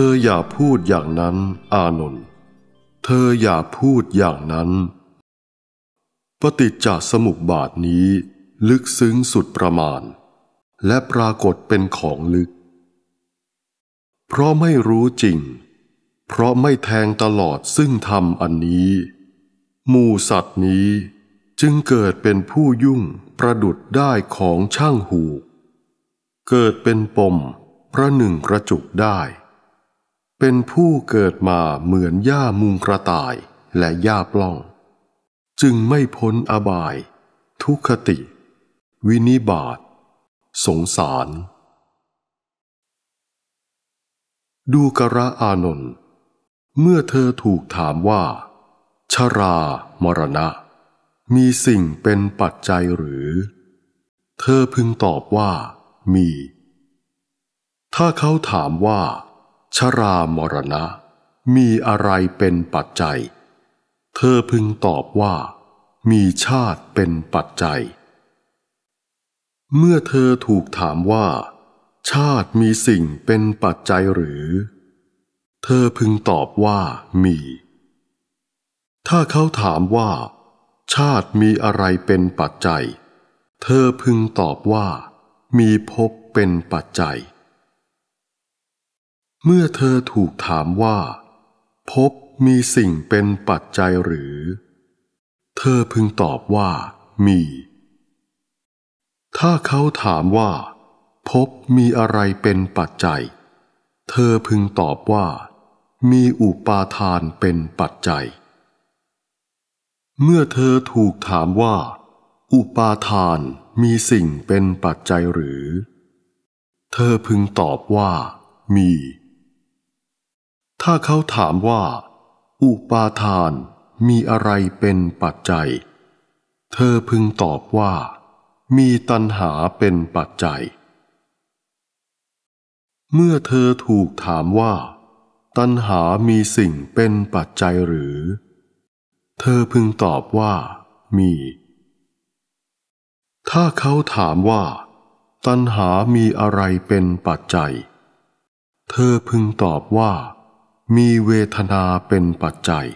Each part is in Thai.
ธออย่าพูดอย่างนั้นอานนท์เธออย่าพูดอย่างนั้น ปฏิจจสมุปบาทนี้ลึกซึ้งสุดประมาณ และปรากฏเป็นของลึก เพราะไม่รู้จริง เพราะไม่แทงตลอดซึ่งธรรมอันนี้หมู่สัตว์นี้จึงเกิดเป็นผู้ยุ่งประดุดได้ของช่างหู เกิดเป็นปมพระหนึ่งกระจุกได้เป็นผู้เกิดมาเหมือนหญ้ามุงกระต่ายและหญ้าปล้อง จึงไม่พ้นอบาย ทุคติ วินิบาตสงสาร ดูกระอานนท์เมื่อเธอถูกถามว่า ชรามรณะ มีสิ่งเป็นปัจจัยหรือ เธอพึงตอบว่ามี ถ้าเขาถามว่าชรามรณะ มีอะไรเป็นปัจจัย เธอพึงตอบว่า มีชาติเป็นปัจจัย เมื่อเธอถูกถามว่า ชาติมีสิ่งเป็นปัจจัยหรือ เธอพึงตอบว่ามี ถ้าเขาถามว่า ชาติมีอะไรเป็นปัจจัย เธอพึงตอบว่า มีภพเป็นปัจจัยเมื่อเธอถูกถามว่า พบมีสิ่งเป็นปัจจัยหรือ เธอพึงตอบว่ามี ถ้าเขาถามว่า พบมีอะไรเป็นปัจจัย เธอพึงตอบว่ามีอุปาทานเป็นปัจจัย เมื่อเธอถูกถามว่า อุปาทานมีสิ่งเป็นปัจจัยหรือ เธอพึงตอบว่ามีถ้าเขาถามว่า อุปาทานมีอะไรเป็นปัจจัย เธอพึงตอบว่า มีตัณหาเป็นปัจจัย เมื่อเธอถูกถามว่า ตัณหามีสิ่งเป็นปัจจัยหรือ เธอพึงตอบว่ามี ถ้าเขาถามว่า ตัณหามีอะไรเป็นปัจจัย เธอพึงตอบว่ามีเวทนาเป็นปัจจัย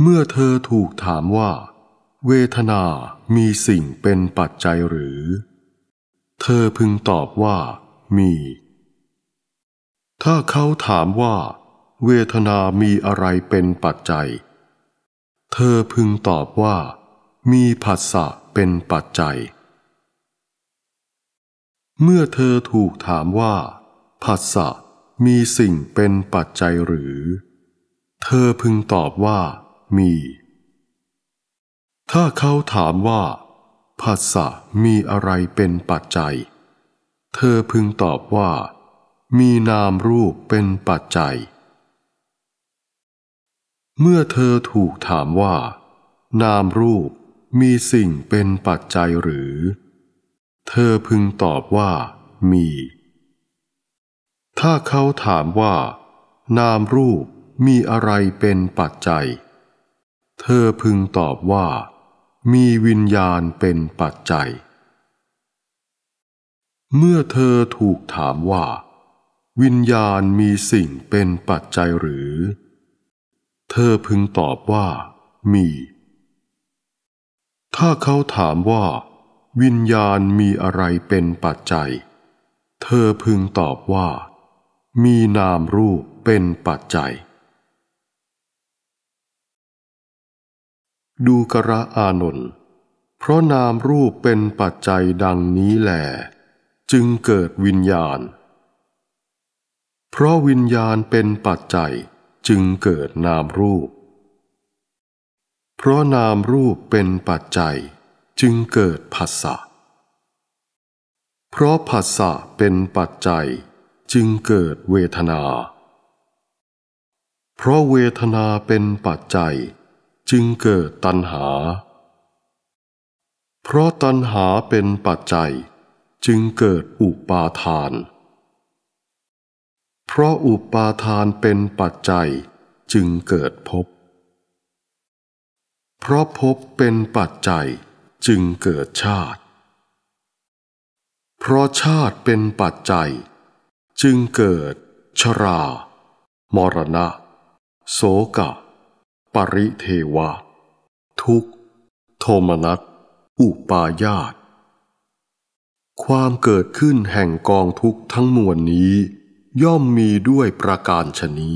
เมื่อเธอถูกถามว่า เวทนามีสิ่งเป็นปัจจัยหรือ เธอพึงตอบว่ามี ถ้าเขาถามว่า เวทนามีอะไรเป็นปัจจัย เธอพึงตอบว่ามีผัสสะเป็นปัจจัย เมื่อเธอถูกถามว่า ผัสสะมีสิ่งเป็นปัจจัยหรือ เธอพึงตอบว่ามี ถ้าเขาถามว่าภาษา มีอะไรเป็นปัจจัย เธอพึงตอบว่า มีนามรูปเป็นปัจจัย เมื่อเธอถูกถามว่านามรูปมีสิ่งเป็นปัจจัยหรือ เธอพึงตอบว่ามีถ้าเขาถามว่า นามรูปมีอะไรเป็นปัจจัย เธอพึงตอบว่ามีวิญญาณเป็นปัจจัย เมื่อเธอถูกถามว่าวิญญาณมีสิ่งเป็นปัจจัยหรือ เธอพึงตอบว่ามี ถ้าเขาถามว่าวิญญาณมีอะไรเป็นปัจจัย เธอพึงตอบว่ามีนามรูปเป็นปัจจัย ดูกระอานนท์เพราะนามรูปเป็นปัจจัยดังนี้แหลจึงเกิดวิญญาณ เพราะวิญญาณเป็นปัจจัยจึงเกิดนามรูป เพราะนามรูปเป็นปัจจัย จึงเกิดผัสสะเพราะผัสสะเป็นปัจจัยจึงเกิดเวทนา เพราะเวทนาเป็นปัจจัย จึงเกิดตัณหา เพราะตัณหาเป็นปัจจัย จึงเกิดอุปาทาน เพราะอุปาทานเป็นปัจจัยจึงเกิดภพ เพราะภพเป็นปัจจัยจึงเกิดชาติ เพราะชาติเป็นปัจจัยจึงเกิดชรา มรณะ โสกะ ปริเทวะ ทุกโทมนัสอุปาญาต ความเกิดขึ้นแห่งกองทุกทั้งมวลนี้ย่อมมีด้วยประการชนี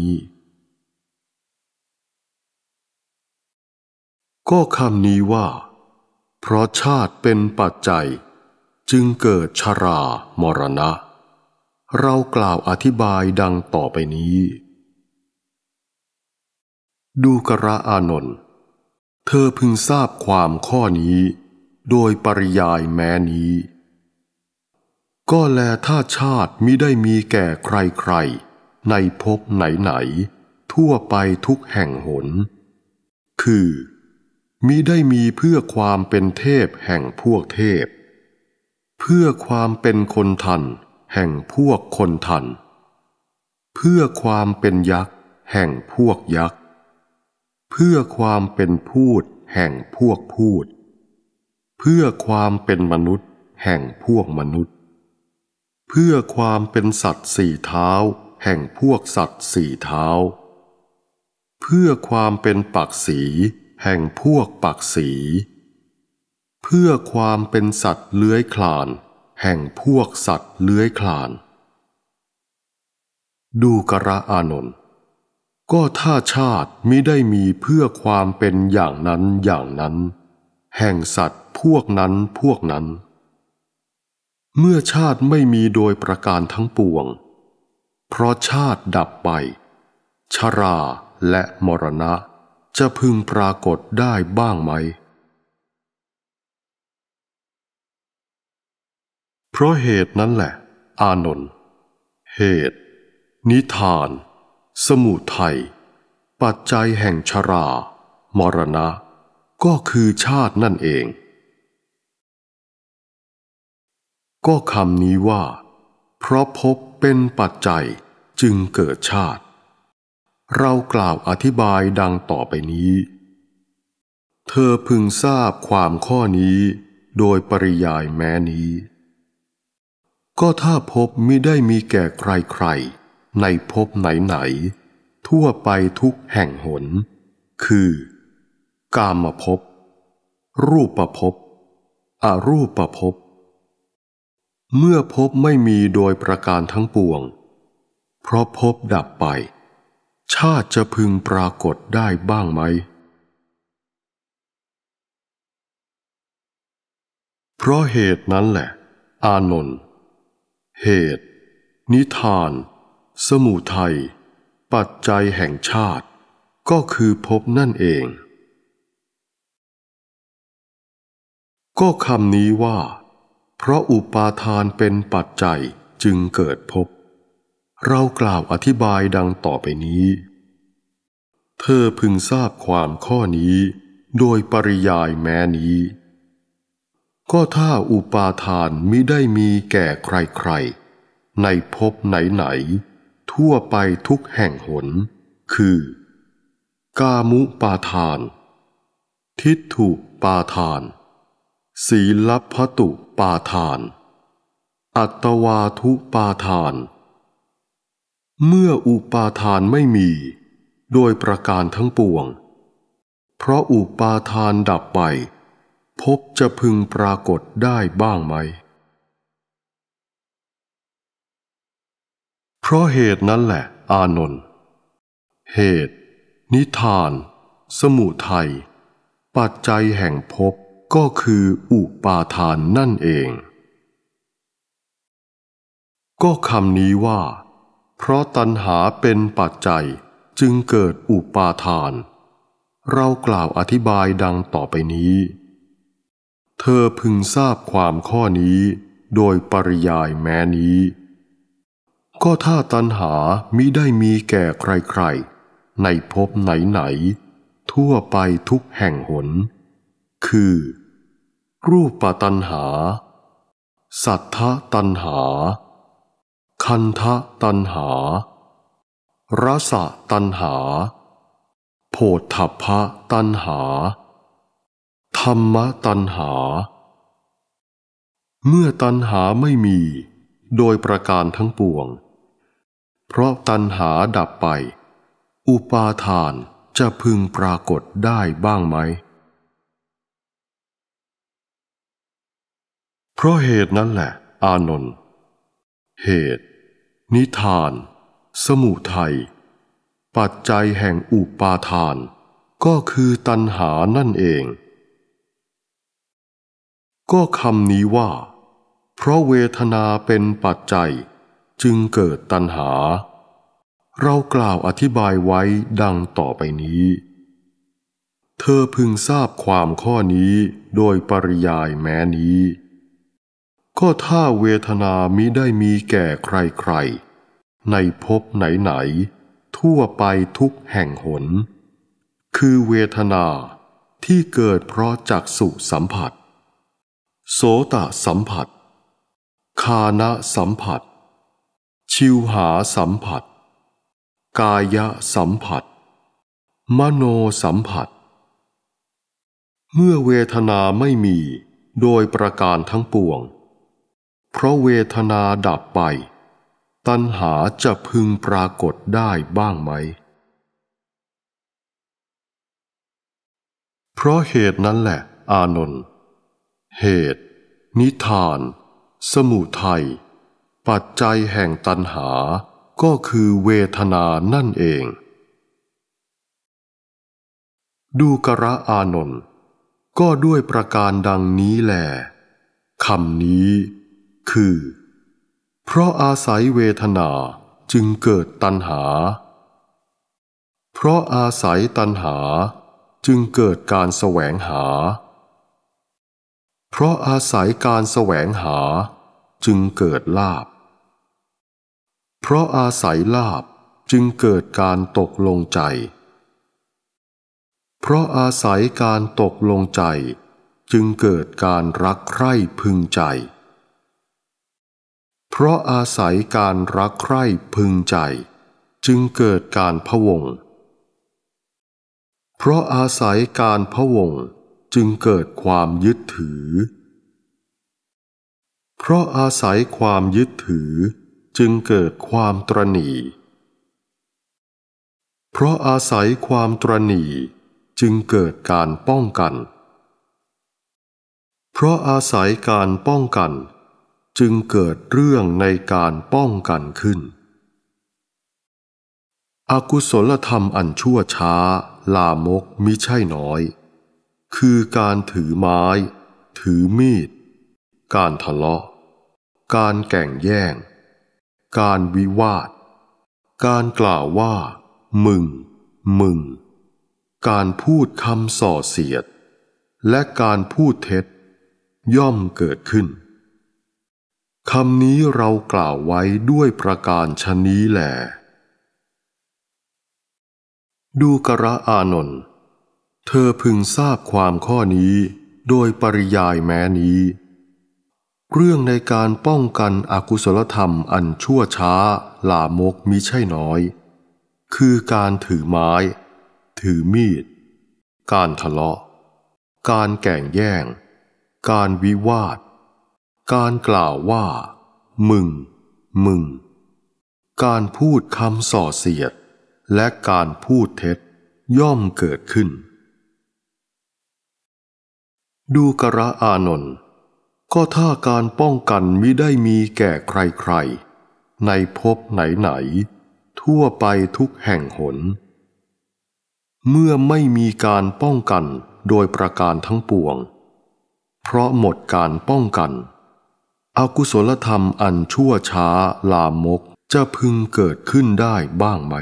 ก็คำนี้ว่า เพราะชาติเป็นปัจจัย จึงเกิดชรา มรณะเรากล่าวอธิบายดังต่อไปนี้ ดูกระอานนท์ เธอพึงทราบความข้อนี้ โดยปริยายแม้นี้ ก็แลถ้าชาติมิได้มีแก่ใครๆ ในภพไหนๆทั่วไปทุกแห่งหน คือ มิได้มีเพื่อความเป็นเทพแห่งพวกเทพ เพื่อความเป็นคนทันแห่งพวกคนทันเพื่อความเป็นยักษ์ แห่งพวกยักษ์ เพื่อความเป็นพูดแห่งพวกพูด เพื่อความเป็นมนุษย์ แห่งพวกมนุษย์ เพื่อความเป็นสัตว์สี่เท้า แห่งพวกสัตว์สี่เท้า เพื่อความเป็นปักสีแห่งพวกปักสีเพื่อความเป็นสัตว์เลื้อยคลานแห่งพวกสัตว์เลื้อยคลาน ดูกระอานนท์ก็ถ้าชาติมิได้มีเพื่อความเป็นอย่างนั้นอย่างนั้น แห่งสัตว์พวกนั้นพวกนั้น เมื่อชาติไม่มีโดยประการทั้งปวง เพราะชาติดับไป ชราและมรณะจะพึงปรากฏได้บ้างไหมเพราะเหตุนั้นแหละ อานนท์เหตุ นิทาน สมุทัยปัจจัยแห่งชรา มรณะ ก็คือชาตินั่นเอง ก็คำนี้ว่า เพราะพบเป็นปัจจัยจึงเกิดชาติ เรากล่าวอธิบายดังต่อไปนี้ เธอพึงทราบความข้อนี้โดยปริยายแม้นี้ก็ถ้าพบมิได้มีแก่ใครๆในพบไหนๆทั่วไปทุกแห่งหน คือ กามาพรูปะพอรูปะพเมื่อพบไม่มีโดยประการทั้งปวง เพราะพบดับไป ชาติจะพึงปรากฏได้บ้างไหม เพราะเหตุนั้นแหละ อานนท์เหตุ นิทาน สมุทัยปัจจัยแห่งชาติ ก็คือพบนั่นเอง ก็คำนี้ว่า เพราะอุปาทานเป็นปัจจัยจึงเกิดพบ เรากล่าวอธิบายดังต่อไปนี้ เธอพึงทราบความข้อนี้โดยปริยายแม้นี้ก็ถ้าอุปาทานมิได้มีแก่ใครๆ ในภพไหนๆ ทั่วไปทุกแห่งหน คือ กามุปาทาน ทิฏฐุปาทานศีลพัตุปาทาน อัตวาทุปาทาน เมื่ออุปาทานไม่มีโดยประการทั้งปวง เพราะอุปาทานดับไปพบจะพึงปรากฏได้บ้างไหม เพราะเหตุนั้นแหละ อานนท์เหตุ นิทาน สมุทัย ปัจจัยแห่งพบก็คืออุปาทานนั่นเอง ก็คำนี้ว่า เพราะตัณหาเป็นปัจจัยจึงเกิดอุปาทาน เรากล่าวอธิบายดังต่อไปนี้เธอพึงทราบความข้อนี้โดยปริยายแม้นี้ ก็ถ้าตัณหามิได้มีแก่ใคร ๆ ในภพไหนๆทั่วไปทุกแห่งหน คือ รูปปตัณหา สัทธตัณหา คันทะตัณหารสะตัณหา โพธพะตัณหาธรรมตันหา เมื่อตันหาไม่มีโดยประการทั้งปวง เพราะตันหาดับไป อุปาทานจะพึงปรากฏได้บ้างไหม เพราะเหตุนั้นแหละ อานนท์เหตุ นิทาน สมุทัย ปัจจัยแห่งอุปาทาน ก็คือตันหานั่นเองก็คำนี้ว่า เพราะเวทนาเป็นปัจจัยจึงเกิดตัณหา เรากล่าวอธิบายไว้ดังต่อไปนี้ เธอพึงทราบความข้อนี้โดยปริยายแม้นี้ ก็ถ้าเวทนามิได้มีแก่ใครๆในภพไหนๆทั่วไปทุกแห่งหน คือเวทนาที่เกิดเพราะจักสุสัมผัสโสตสัมผัส คานะสัมผัส ชิวหาสัมผัส กายสัมผัส มโนสัมผัส เมื่อเวทนาไม่มีโดยประการทั้งปวง เพราะเวทนาดับไป ตัณหาจะพึงปรากฏได้บ้างไหม เพราะเหตุนั้นแหละ อานนท์เหตุ นิทาน สมุทัย ปัจจัยแห่งตันหา ก็คือเวทนานั่นเอง ดูกระอานนท์ก็ด้วยประการดังนี้แหลคำนี้คือ เพราะอาศัยเวทนาจึงเกิดตัณหา เพราะอาศัยตัณหาจึงเกิดการแสวงหาเพราะอาศัยการแสวงหาจึงเกิดลาบ เพราะอาศัยลาบจึงเกิดการตกลงใจ เพราะอาศัยการตกลงใจ จึงเกิดการรักใคร่พึงใจ เพราะอาศัยการรักใคร่พึงใจ จึงเกิดการพวง เพราะอาศัยการพวงจึงเกิดความยึดถือ เพราะอาศัยความยึดถือจึงเกิดความตรณีเพราะอาศัยความตรณีจึงเกิดการป้องกัน เพราะอาศัยการป้องกัน จึงเกิดเรื่องในการป้องกันขึ้น อกุศลธรรมอันชั่วช้า ลามกมิใช่น้อยคือการถือไม้ ถือมีด การทะเลาะ การแก่งแย่ง การวิวาท การกล่าวว่า มึง มึง การพูดคำส่อเสียด และการพูดเท็จ ย่อมเกิดขึ้นคำนี้เรากล่าวไว้ด้วยประการชนี้แหลดูกระอานนท์เธอพึงทราบความข้อนี้โดยปริยายแม้นี้ เรื่องในการป้องกันอกุศลธรรมอันชั่วช้า หลามกมิใช่น้อย คือการถือไม้ ถือมีด การทะเลาะ การแก่งแย่ง การวิวาท การกล่าวว่า มึง มึง การพูดคำส่อเสียด และการพูดเท็จย่อมเกิดขึ้นดูกระอานนท์ก็ถ้าการป้องกันมิได้มีแก่ใครๆในภพไหนๆทั่วไปทุกแห่งหน เมื่อไม่มีการป้องกันโดยประการทั้งปวง เพราะหมดการป้องกัน อกุศลธรรมอันชั่วช้าลามกจะพึงเกิดขึ้นได้บ้างไหม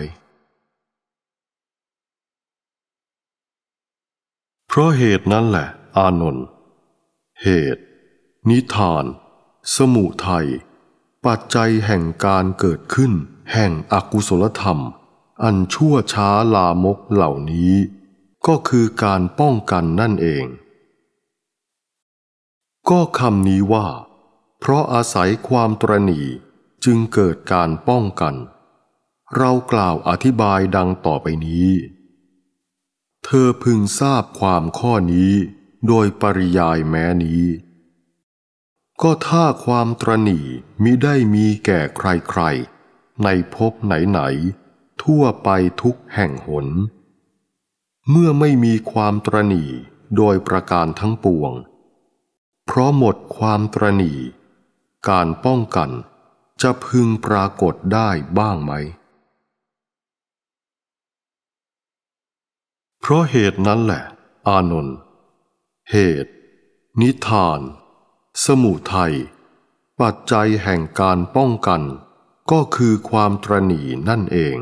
เพราะเหตุนั้นแหละอานนท์เหตุ นิทาน สมุทัย ปัจจัยแห่งการเกิดขึ้น แห่งอกุศลธรรม อันชั่วช้าลามกเหล่านี้ ก็คือการป้องกันนั่นเอง ก็คำนี้ว่า เพราะอาศัยความตรณีจึงเกิดการป้องกัน เรากล่าวอธิบายดังต่อไปนี้ เธอพึงทราบความข้อนี้โดยปริยายแม้นี้ ก็ถ้าความตรณีมิได้มีแก่ใคร ๆ ในภพไหนๆทั่วไปทุกแห่งหน เมื่อไม่มีความตรณีโดยประการทั้งปวง เพราะหมดความตรณีการป้องกันจะพึงปรากฏได้บ้างไหม เพราะเหตุนั้นแหละ อานนท์เหตุ นิทาน สมุทัยปัจจัยแห่งการป้องกัน ก็คือความตรณีนั่นเอง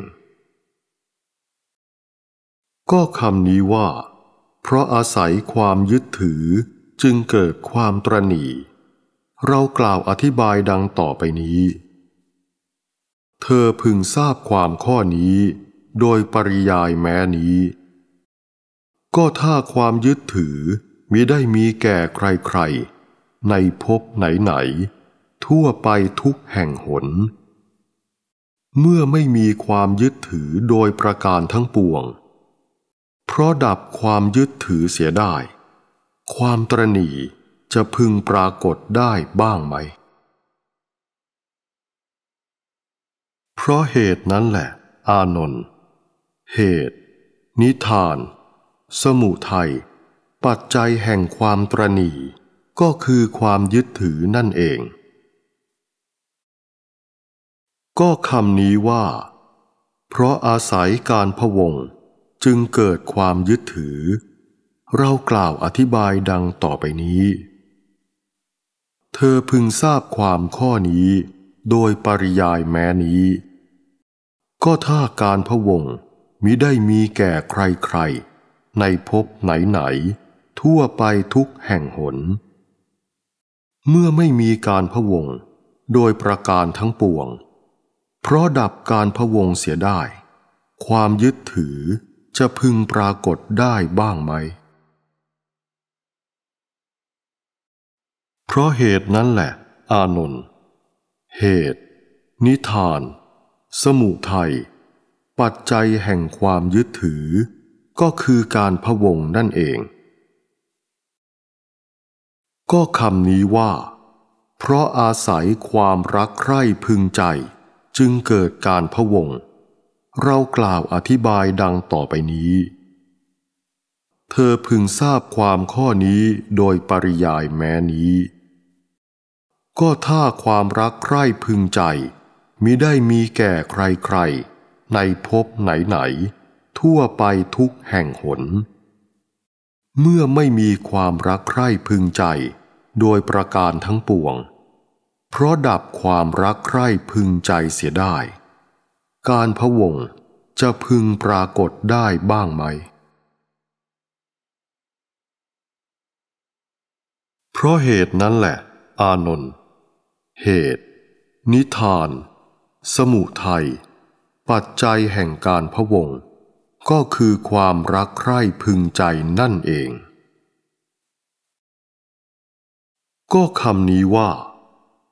ก็คำนี้ว่า เพราะอาศัยความยึดถือจึงเกิดความตรณีเรากล่าวอธิบายดังต่อไปนี้ เธอพึงทราบความข้อนี้ โดยปริยายแม้นี้ ก็ถ้าความยึดถือมิได้มีแก่ใคร ๆ ในภพไหนๆทั่วไปทุกแห่งหน เมื่อไม่มีความยึดถือโดยประการทั้งปวง เพราะดับความยึดถือเสียได้ ความตรณีจะพึงปรากฏได้บ้างไหม เพราะเหตุนั้นแหละ อานนท์เหตุ นิทาน สมุทัยปัจจัยแห่งความตรณีก็คือความยึดถือนั่นเอง ก็คำนี้ว่า เพราะอาศัยการพวงจึงเกิดความยึดถือ เรากล่าวอธิบายดังต่อไปนี้ เธอพึงทราบความข้อนี้โดยปริยายแม้นี้ ก็ถ้าการพวงมิได้มีแก่ใครๆในภพไหนๆทั่วไปทุกแห่งหน เมื่อไม่มีการพะวง โดยประการทั้งปวง เพราะดับการพะวงเสียได้ ความยึดถือจะพึงปรากฏได้บ้างไหม เพราะเหตุนั้นแหละ อานนท์เหตุ นิทาน สมุทัยปัจจัยแห่งความยึดถือ ก็คือการพะวงนั่นเองก็คำนี้ว่า เพราะอาศัยความรักใคร่พึงใจจึงเกิดการพะวงเรากล่าวอธิบายดังต่อไปนี้ เธอพึงทราบความข้อนี้โดยปริยายแม้นี้ ก็ถ้าความรักใคร่พึงใจมิได้มีแก่ใครๆในภพไหนๆทั่วไปทุกแห่งหน เมื่อไม่มีความรักใคร่พึงใจโดยประการทั้งปวง เพราะดับความรักใคร่พึงใจเสียได้ การพะวงจะพึงปรากฏได้บ้างไหม เพราะเหตุนั้นแหละ อานนท์เหตุ นิทาน สมุทัย ปัจจัยแห่งการพะวง ก็คือความรักใคร่พึงใจนั่นเองก็คำนี้ว่า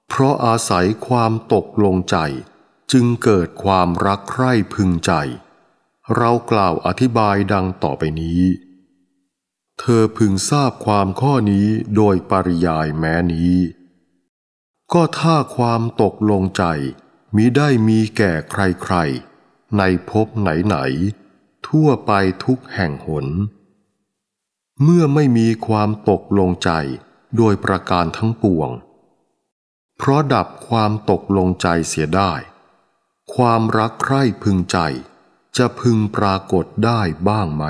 เพราะอาศัยความตกลงใจ จึงเกิดความรักใคร่พึงใจ เรากล่าวอธิบายดังต่อไปนี้ เธอพึงทราบความข้อนี้โดยปริยายแม้นี้ ก็ถ้าความตกลงใจ มิได้มีแก่ใครๆ ในภพไหนๆทั่วไปทุกแห่งหน เมื่อไม่มีความตกลงใจโดยประการทั้งปวง เพราะดับความตกลงใจเสียได้ ความรักใคร่พึงใจ จะพึงปรากฏได้บ้างไหม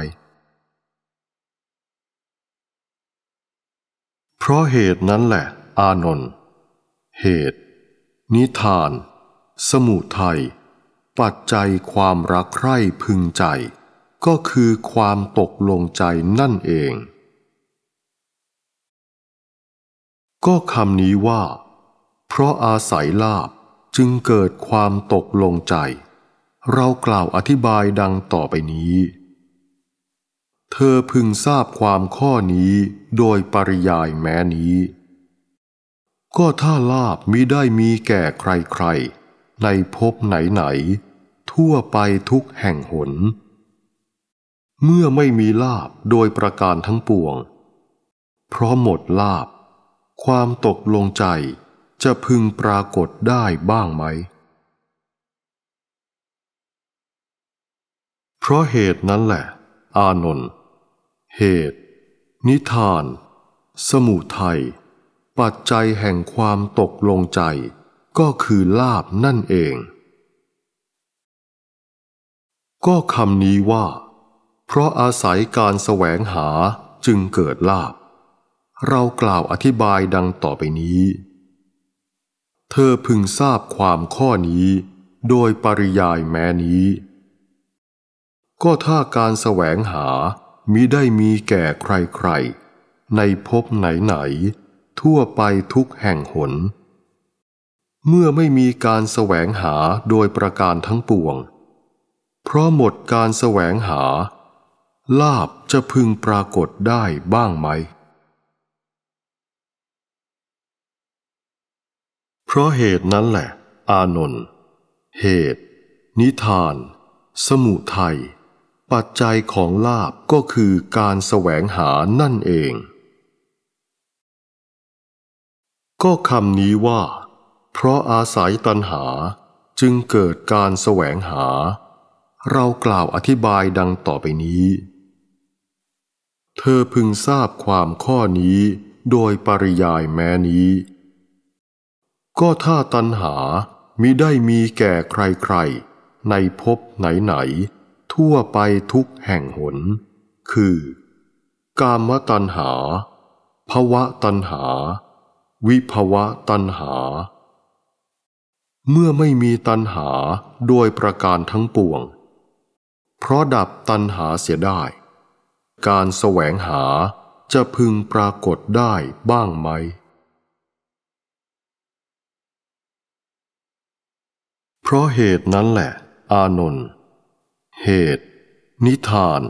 เพราะเหตุนั้นแหละ อานนท์เหตุ นิทาน สมุทัยปัจจัยความรักใคร่พึงใจ ก็คือความตกลงใจนั่นเองก็คำนี้ว่า เพราะอาศัยลาบจึงเกิดความตกลงใจ เรากล่าวอธิบายดังต่อไปนี้ เธอพึงทราบความข้อนี้โดยปริยายแม้นี้ ก็ถ้าลาบมิได้มีแก่ใครๆในภพไหนๆทั่วไปทุกแห่งหน เมื่อไม่มีลาบโดยประการทั้งปวง เพราะหมดลาบความตกลงใจจะพึงปรากฏได้บ้างไหม เพราะเหตุนั้นแหละ อานนท์เหตุ นิทาน สมุทัยปัจจัยแห่งความตกลงใจ ก็คือลาบนั่นเอง ก็คำนี้ว่า เพราะอาศัยการแสวงหาจึงเกิดลาบเรากล่าวอธิบายดังต่อไปนี้ เธอพึงทราบความข้อนี้โดยปริยายแม้นี้ ก็ถ้าการแสวงหามิได้มีแก่ใครๆ ในภพไหนๆทั่วไปทุกแห่งหน เมื่อไม่มีการแสวงหาโดยประการทั้งปวง เพราะหมดการแสวงหา ลาบจะพึงปรากฏได้บ้างไหมเพราะเหตุนั้นแหละ อานนท์เหตุ นิทาน สมุทัย ปัจจัยของลาบก็คือการแสวงหานั่นเอง ก็คำนี้ว่า เพราะอาศัยตัณหา จึงเกิดการแสวงหา เรากล่าวอธิบายดังต่อไปนี้ เธอพึงทราบความข้อนี้โดยปริยายแม้นี้ก็ถ้าตัณหา มิได้มีแก่ใครๆ ในภพไหนๆทั่วไปทุกแห่งหน คือ กามตัณหา ภวะตัณหา วิภวะตัณหา เมื่อไม่มีตัณหาโดยประการทั้งปวง เพราะดับตัณหาเสียได้ การแสวงหาจะพึงปรากฏได้บ้างไหมเพราะเหตุนั้นแหละ อานนท์เหตุ นิทาน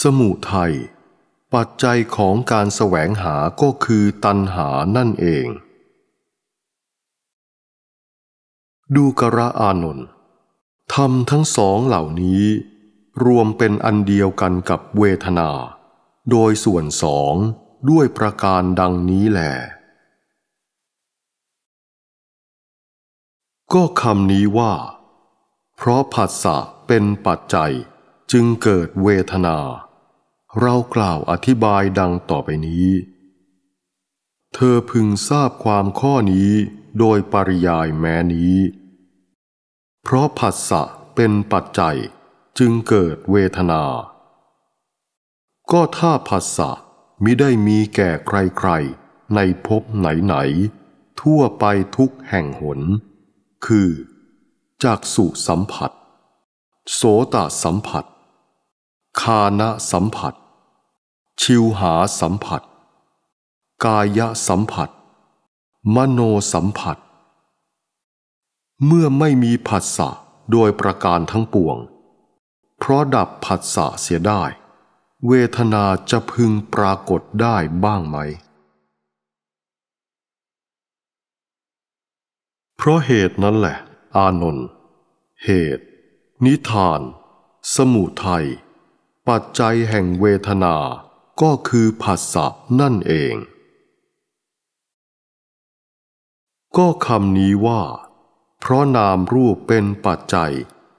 สมุทัย ปัจจัยของการแสวงหาก็คือตัณหานั่นเอง ดูกระอานนท์ธรรมทั้งสองเหล่านี้ รวมเป็นอันเดียวกันกับเวทนา โดยส่วนสองด้วยประการดังนี้แหละก็คำนี้ว่า เพราะผัสสะเป็นปัจจัยจึงเกิดเวทนา เรากล่าวอธิบายดังต่อไปนี้ เธอพึงทราบความข้อนี้โดยปริยายแม้นี้ เพราะผัสสะเป็นปัจจัยจึงเกิดเวทนา ก็ถ้าผัสสะมิได้มีแก่ใครๆ ในภพไหนๆทั่วไปทุกแห่งหนคือ จากสู่สัมผัส โสตสัมผัส คานะสัมผัส ชิวหาสัมผัส กายสัมผัส มโนสัมผัส เมื่อไม่มีผัสสะโดยประการทั้งปวง เพราะดับผัสสะเสียได้ เวทนาจะพึงปรากฏได้บ้างไหมเพราะเหตุนั้นแหละ อานนท์เหตุ นิทาน สมุทัยปัจจัยแห่งเวทนา ก็คือผัสสะนั่นเอง ก็คำนี้ว่า เพราะนามรูปเป็นปัจจัย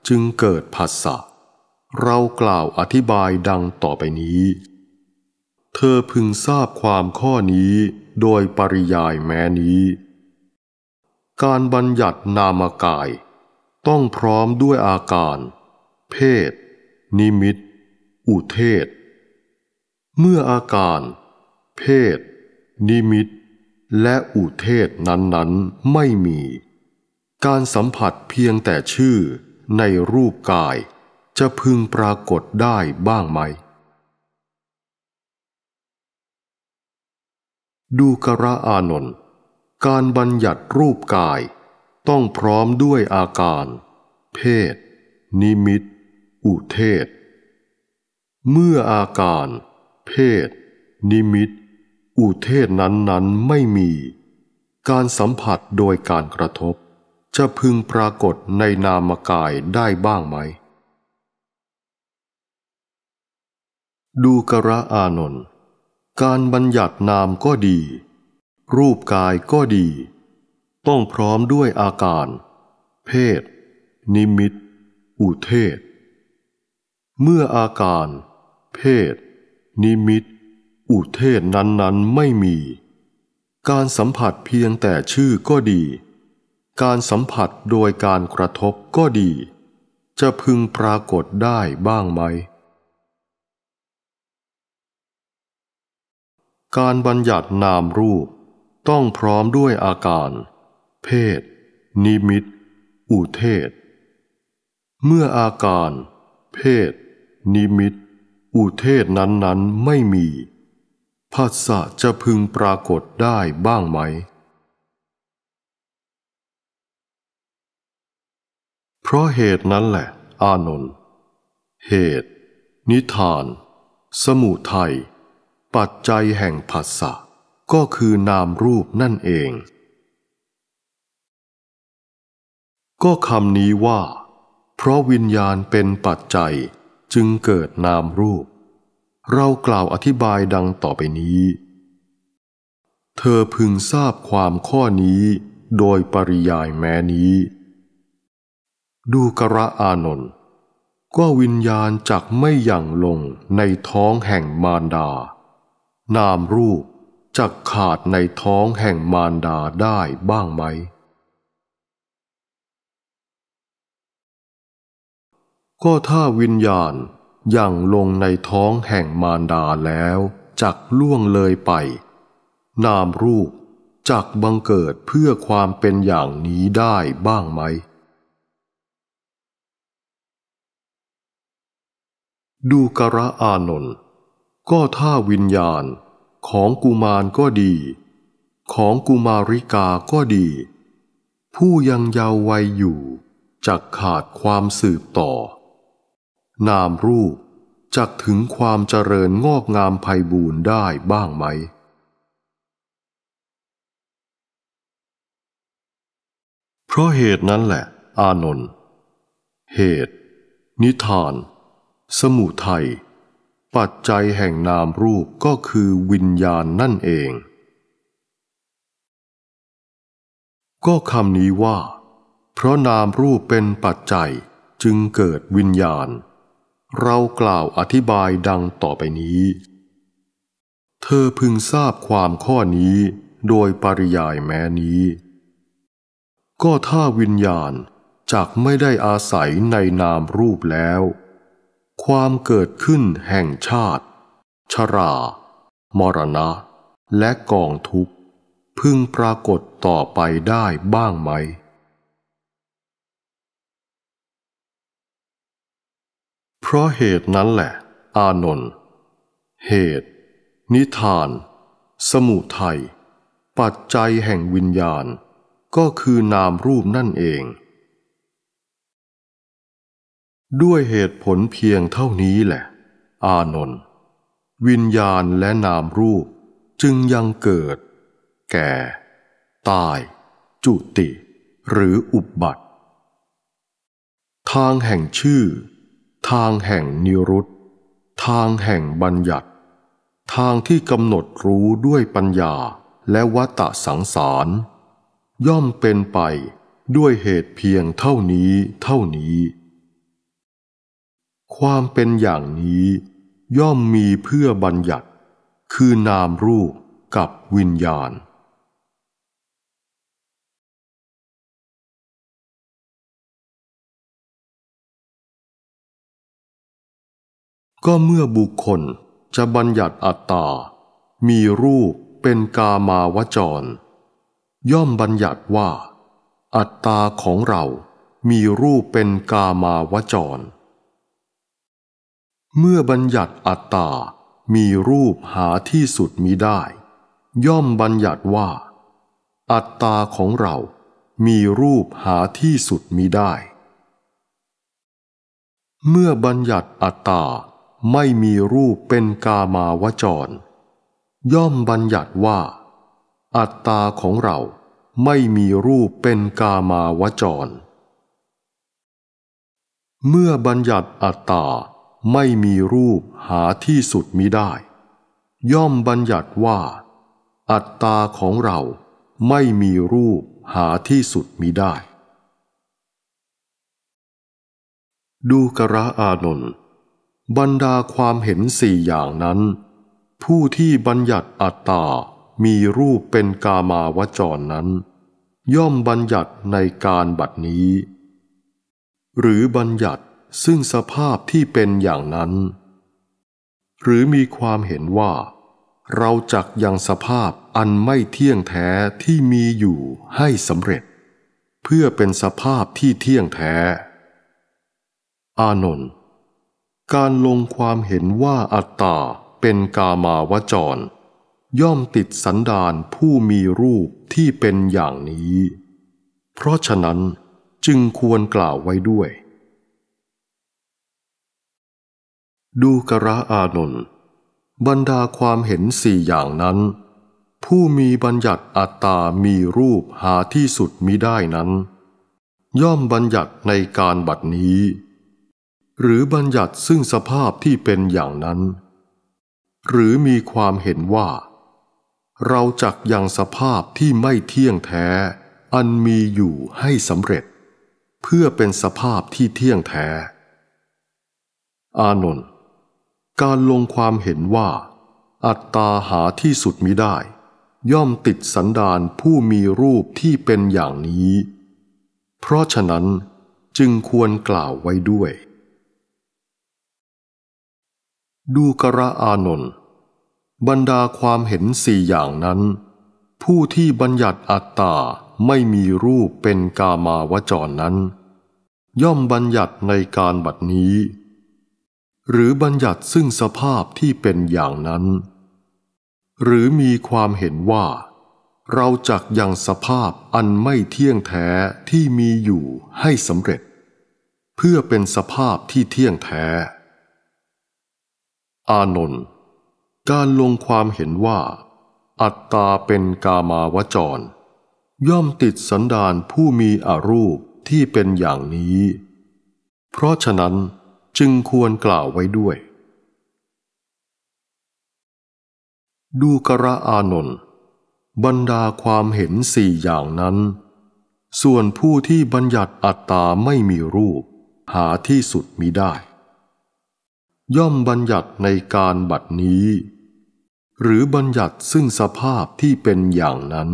จึงเกิดผัสสะ เรากล่าวอธิบายดังต่อไปนี้ เธอพึงทราบความข้อนี้โดยปริยายแม้นี้การบัญญัตินามกาย ต้องพร้อมด้วยอาการ เพศ นิมิต อุเทศ เมื่ออาการ เพศ นิมิต และอุเทศนั้นๆไม่มี การสัมผัสเพียงแต่ชื่อในรูปกาย จะพึงปรากฏได้บ้างไหม ดูกระอานนท์การบัญญัติรูปกายต้องพร้อมด้วยอาการ เพศ นิมิต อุเทศ เมื่ออาการ เพศ นิมิต อุเทศนั้นๆไม่มี การสัมผัสโดยการกระทบ จะพึงปรากฏในนามกายได้บ้างไหม ดูกระอานนท์การบัญญัตินามก็ดีรูปกายก็ดี ต้องพร้อมด้วยอาการ เพศ นิมิต อุเทศ เมื่ออาการ เพศ นิมิต อุเทศนั้นๆไม่มี การสัมผัสเพียงแต่ชื่อก็ดี การสัมผัสโดยการกระทบก็ดี จะพึงปรากฏได้บ้างไหม การบัญญัตินามรูปต้องพร้อมด้วยอาการ เพศ นิมิต อุเทศ เมื่ออาการ เพศ นิมิต อุเทศนั้นๆไม่มีภาษะจะพึงปรากฏได้บ้างไหม เพราะเหตุนั้นแหละ อานนท์เหตุ นิทาน สมุทัยปัจจัยแห่งภาษาก็คือนามรูปนั่นเอง ก็คำนี้ว่า เพราะวิญญาณเป็นปัจจัยจึงเกิดนามรูป เรากล่าวอธิบายดังต่อไปนี้ เธอพึงทราบความข้อนี้โดยปริยายแม้นี้ ดูกระอานนท์ก็วิญญาณจักไม่หยั่งลงในท้องแห่งมารดา นามรูปจะขาดในท้องแห่งมารดาได้บ้างไหม ก็ถ้าวิญญาณ ยังลงในท้องแห่งมารดาแล้ว จักล่วงเลยไป นามรูปจักบังเกิดเพื่อความเป็นอย่างนี้ได้บ้างไหม ดูกระอานนท์ก็ถ้าวิญญาณของกุมารก็ดี ของกุมาริกาก็ดี ผู้ยังยาววัยอยู่ จักขาดความสืบต่อ นามรูป จักถึงความเจริญงอกงามไพบูรณ์ได้บ้างไหม เพราะเหตุนั้นแหละ อานนท์เหตุ นิทาน สมุทัยปัจจัยแห่งนามรูปก็คือวิญญาณนั่นเอง ก็คำนี้ว่า เพราะนามรูปเป็นปัจจัยจึงเกิดวิญญาณ เรากล่าวอธิบายดังต่อไปนี้ เธอพึงทราบความข้อนี้โดยปริยายแม้นี้ ก็ถ้าวิญญาณจากไม่ได้อาศัยในนามรูปแล้วความเกิดขึ้นแห่งชาติ ชรา มรณะ และกองทุกข์ พึงปรากฏต่อไปได้บ้างไหม เพราะเหตุนั้นแหละ อานนท์เหตุ นิทาน สมุทัยปัจจัยแห่งวิญญาณ ก็คือนามรูปนั่นเองด้วยเหตุผลเพียงเท่านี้แหละ อานนท์วิญญาณและนามรูปจึงยังเกิด แก่ ตาย จุติ หรืออุบบัติ ทางแห่งชื่อ ทางแห่งนิรุตทางแห่งบัญญัติ ทางที่กำหนดรู้ด้วยปัญญาและวัตะสังสาร ย่อมเป็นไปด้วยเหตุเพียงเท่านี้เท่านี้ความเป็นอย่างนี้ย่อมมีเพื่อบัญญัติคือนามรูปกับวิญญาณ ก็เมื่อบุคคลจะบัญญัติอัตตา มีรูปเป็นกามาวจร ย่อมบัญญัติว่า อัตตาของเรามีรูปเป็นกามาวจรเมื่อบัญญัติอัตตา มีรูปหาที่สุดมิได้ ย่อมบัญญัติว่า อัตตาของเรา มีรูปหาที่สุดมิได้ เมื่อบัญญัติอัตตา ไม่มีรูปเป็นกามาวจร ย่อมบัญญัติว่า อัตตาของเรา ไม่มีรูปเป็นกามาวจร เมื่อบัญญัติอัตตาไม่มีรูปหาที่สุดมิได้ ย่อมบัญญัติว่า อัตตาของเราไม่มีรูปหาที่สุดมิได้ ดูกระอานนท์บรรดาความเห็นสี่อย่างนั้น ผู้ที่บัญญัติอัตตา มีรูปเป็นกามาวจรนั้น ย่อมบัญญัติในการบัดนี้ หรือบัญญัติซึ่งสภาพที่เป็นอย่างนั้น หรือมีความเห็นว่า เราจักยังสภาพอันไม่เที่ยงแท้ ที่มีอยู่ให้สำเร็จ เพื่อเป็นสภาพที่เที่ยงแท้ อานนท์การลงความเห็นว่าอัตตาเป็นกามาวจร ย่อมติดสันดานผู้มีรูปที่เป็นอย่างนี้ เพราะฉะนั้นจึงควรกล่าวไว้ด้วยดูกระอานนท์บรรดาความเห็นสี่อย่างนั้น ผู้มีบัญญัติอัตตามีรูปหาที่สุดมิได้นั้น ย่อมบัญญัติในการบัดนี้ หรือบัญญัติซึ่งสภาพที่เป็นอย่างนั้น หรือมีความเห็นว่า เราจักยังสภาพที่ไม่เที่ยงแท้ อันมีอยู่ให้สำเร็จ เพื่อเป็นสภาพที่เที่ยงแท้ อานนท์การลงความเห็นว่า อัตตาหาที่สุดมิได้ ย่อมติดสันดานผู้มีรูปที่เป็นอย่างนี้ เพราะฉะนั้นจึงควรกล่าวไว้ด้วย ดูกระอานนท์บรรดาความเห็นสี่อย่างนั้น ผู้ที่บัญญัติอัตตาไม่มีรูปเป็นกามาวจร นั้น ย่อมบัญญัติในการบัดนี้หรือบัญญัติซึ่งสภาพที่เป็นอย่างนั้น หรือมีความเห็นว่า เราจักยังสภาพอันไม่เที่ยงแท้ที่มีอยู่ให้สำเร็จ เพื่อเป็นสภาพที่เที่ยงแท้ อานนท์การลงความเห็นว่า อัตตาเป็นกามาวจร ย่อมติดสันดานผู้มีอรูปที่เป็นอย่างนี้ เพราะฉะนั้นจึงควรกล่าวไว้ด้วย ดูกระอานน์บรรดาความเห็นสี่อย่างนั้น ส่วนผู้ที่บัญญัติอัตตาไม่มีรูป หาที่สุดมิได้ ย่อมบัญญัติในการบัดนี้ หรือบัญญัติซึ่งสภาพที่เป็นอย่างนั้น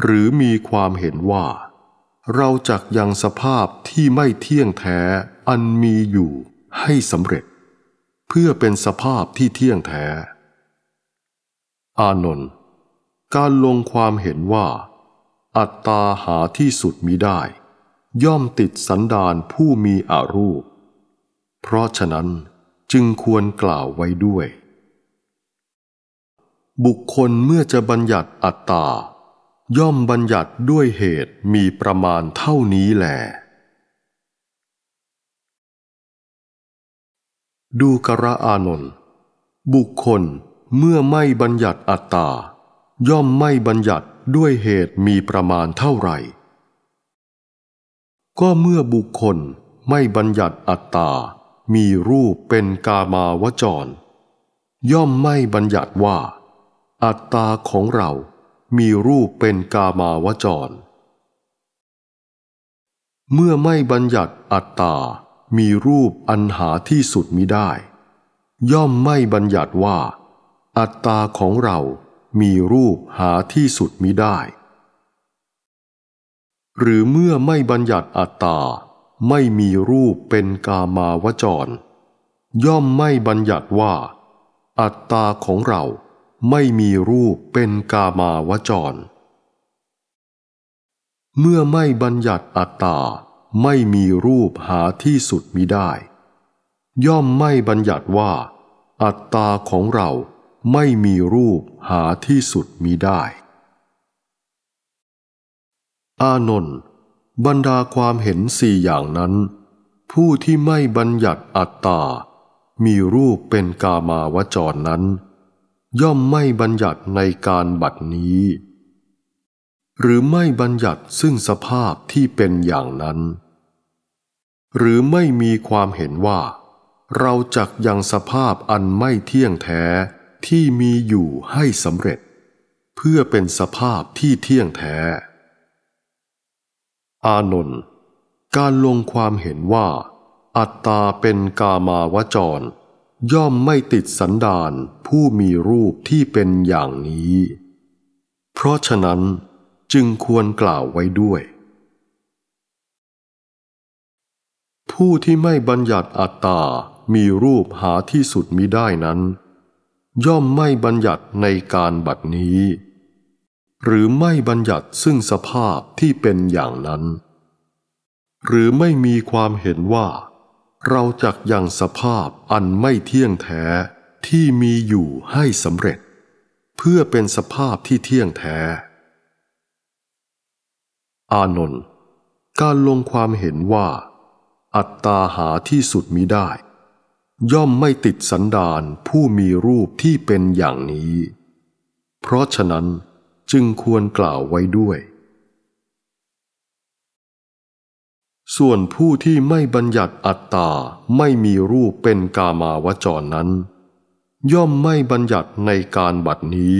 หรือมีความเห็นว่าเราจักยังสภาพที่ไม่เที่ยงแท้ อันมีอยู่ให้สำเร็จ เพื่อเป็นสภาพที่เที่ยงแท้ อานนท์การลงความเห็นว่า อัตตาหาที่สุดมิได้ ย่อมติดสันดานผู้มีอารูป เพราะฉะนั้นจึงควรกล่าวไว้ด้วย บุคคลเมื่อจะบัญญัติอัตตาย่อมบัญญัติด้วยเหตุมีประมาณเท่านี้แหลดูกระอานนบุคคลเมื่อไม่บัญญัติอัตตาย่อมไม่บัญญัติด้วยเหตุมีประมาณเท่าไหร่ ก็เมื่อบุคคลไม่บัญญัติอัตตา มีรูปเป็นกามาวจร ย่อมไม่บัญญัติว่า อัตตาของเรามีรูปเป็นกามาวจร เมื่อไม่บัญญัติอัตตา มีรูปอันหาที่สุดมิได้ ย่อมไม่บัญญัติว่า อัตตาของเรามีรูปหาที่สุดมิได้ หรือเมื่อไม่บัญญัติอัตตา ไม่มีรูปเป็นกามาวจร ย่อมไม่บัญญัติว่า อัตตาของเราไม่มีรูปเป็นกามาวจร เมื่อไม่บัญญัติอัตตาไม่มีรูปหาที่สุดมิได้ ย่อมไม่บัญญัติว่า อัตตาของเราไม่มีรูปหาที่สุดมิได้ อานนท์บรรดาความเห็นสี่อย่างนั้น ผู้ที่ไม่บัญญัติอัตตา มีรูปเป็นกามาวจรนั้นย่อมไม่บัญญัติในการบัดนี้ หรือไม่บัญญัติซึ่งสภาพที่เป็นอย่างนั้น หรือไม่มีความเห็นว่า เราจักยังสภาพอันไม่เที่ยงแท้ที่มีอยู่ให้สำเร็จ เพื่อเป็นสภาพที่เที่ยงแท้ อานนท์การลงความเห็นว่า อัตตาเป็นกามาวจรย่อมไม่ติดสันดานผู้มีรูปที่เป็นอย่างนี้ เพราะฉะนั้นจึงควรกล่าวไว้ด้วย ผู้ที่ไม่บัญญัติอัตตา มีรูปหาที่สุดมิได้นั้น ย่อมไม่บัญญัติในการบัดนี้ หรือไม่บัญญัติซึ่งสภาพที่เป็นอย่างนั้น หรือไม่มีความเห็นว่าเราจักยังสภาพอันไม่เที่ยงแท้ที่มีอยู่ให้สำเร็จ เพื่อเป็นสภาพที่เที่ยงแท้ อานนท์การลงความเห็นว่าอัตตาหาที่สุดมิได้ ย่อมไม่ติดสันดานผู้มีรูปที่เป็นอย่างนี้ เพราะฉะนั้นจึงควรกล่าวไว้ด้วยส่วนผู้ที่ไม่บัญญัติอัตตา ไม่มีรูปเป็นกามาวจรนั้น ย่อมไม่บัญญัติในการบัดนี้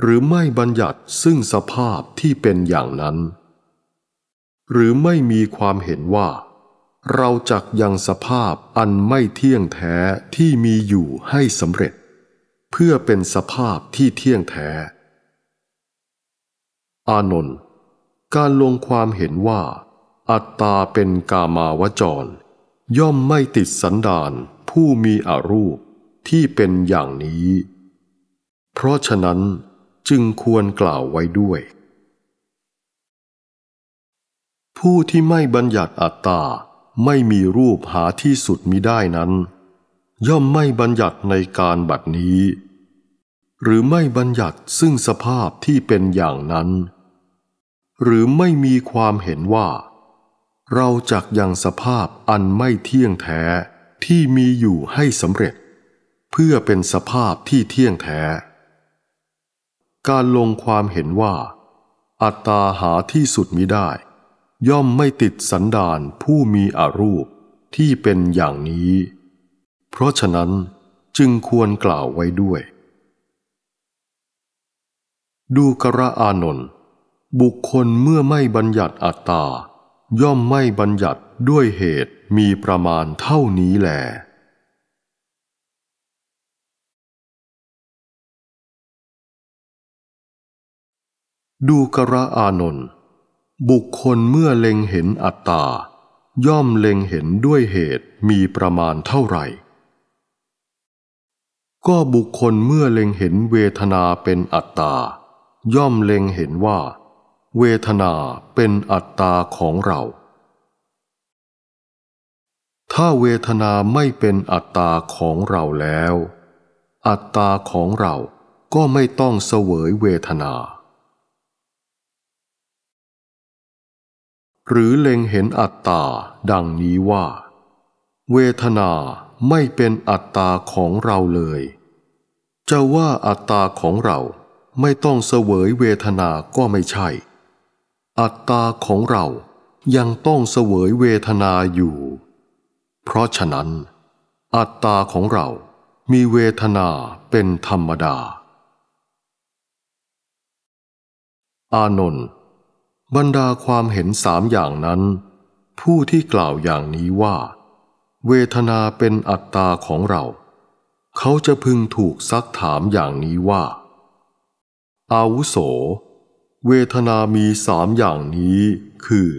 หรือไม่บัญญัติซึ่งสภาพที่เป็นอย่างนั้น หรือไม่มีความเห็นว่า เราจักยังสภาพอันไม่เที่ยงแท้ที่มีอยู่ให้สำเร็จ เพื่อเป็นสภาพที่เที่ยงแท้ อานนท์การลงความเห็นว่าอัตตาเป็นกามาวจร ย่อมไม่ติดสันดานผู้มีอรูปที่เป็นอย่างนี้ เพราะฉะนั้นจึงควรกล่าวไว้ด้วย ผู้ที่ไม่บัญญัติอัตตาไม่มีรูปหาที่สุดมิได้นั้น ย่อมไม่บัญญัติในการบัดนี้ หรือไม่บัญญัติซึ่งสภาพที่เป็นอย่างนั้น หรือไม่มีความเห็นว่าเราจักยังสภาพอันไม่เที่ยงแท้ที่มีอยู่ให้สำเร็จ เพื่อเป็นสภาพที่เที่ยงแท้ การลงความเห็นว่า อัตตาหาที่สุดมิได้ ย่อมไม่ติดสันดานผู้มีอารูปที่เป็นอย่างนี้ เพราะฉะนั้นจึงควรกล่าวไว้ด้วย ดูกระอานนท์บุคคลเมื่อไม่บัญญัติอัตตาย่อมไม่บัญญัติด้วยเหตุมีประมาณเท่านี้แหลดูกระอานนท์บุคคลเมื่อเล็งเห็นอัตตาย่อมเล็งเห็นด้วยเหตุมีประมาณเท่าไหร่ ก็บุคคลเมื่อเล็งเห็นเวทนาเป็นอัตตาย่อมเล็งเห็นว่าเวทนาเป็นอัตตาของเรา ถ้าเวทนาไม่เป็นอัตตาของเราแล้ว อัตตาของเราก็ไม่ต้องเสวยเวทนา หรือเล็งเห็นอัตตาดังนี้ว่า เวทนาไม่เป็นอัตตาของเราเลย จะว่าอัตตาของเราไม่ต้องเสวยเวทนาก็ไม่ใช่อัตตาของเรายังต้องเสวยเวทนาอยู่ เพราะฉะนั้น อัตตาของเรามีเวทนาเป็นธรรมดา อานนท์บรรดาความเห็นสามอย่างนั้น ผู้ที่กล่าวอย่างนี้ว่า เวทนาเป็นอัตตาของเรา เขาจะพึงถูกซักถามอย่างนี้ว่า อาวุโสเวทนามีสามอย่างนี้คือ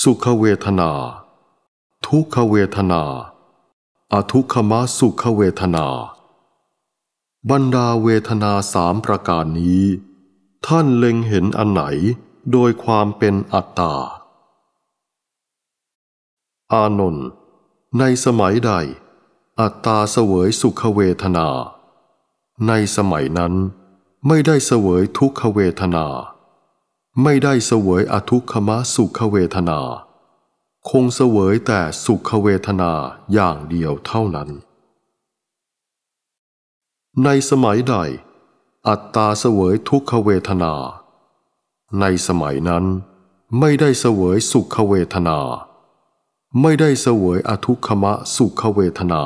สุขเวทนา ทุกขเวทนา อทุกขมสุขเวทนา บรรดาเวทนาสามประการนี้ ท่านเล็งเห็นอันไหนโดยความเป็นอัตตา อานนท์ในสมัยใด อัตตาเสวยสุขเวทนา ในสมัยนั้นไม่ได้เสวยทุกขเวทนา ไม่ได้เสวยอทุกขมสุขเวทนา คงเสวยแต่สุขเวทนาอย่างเดียวเท่านั้น ในสมัยใด อัตตาเสวยทุกขเวทนา ในสมัยนั้น ไม่ได้เสวยสุขเวทนา ไม่ได้เสวยอทุกขมะสุขเวทนา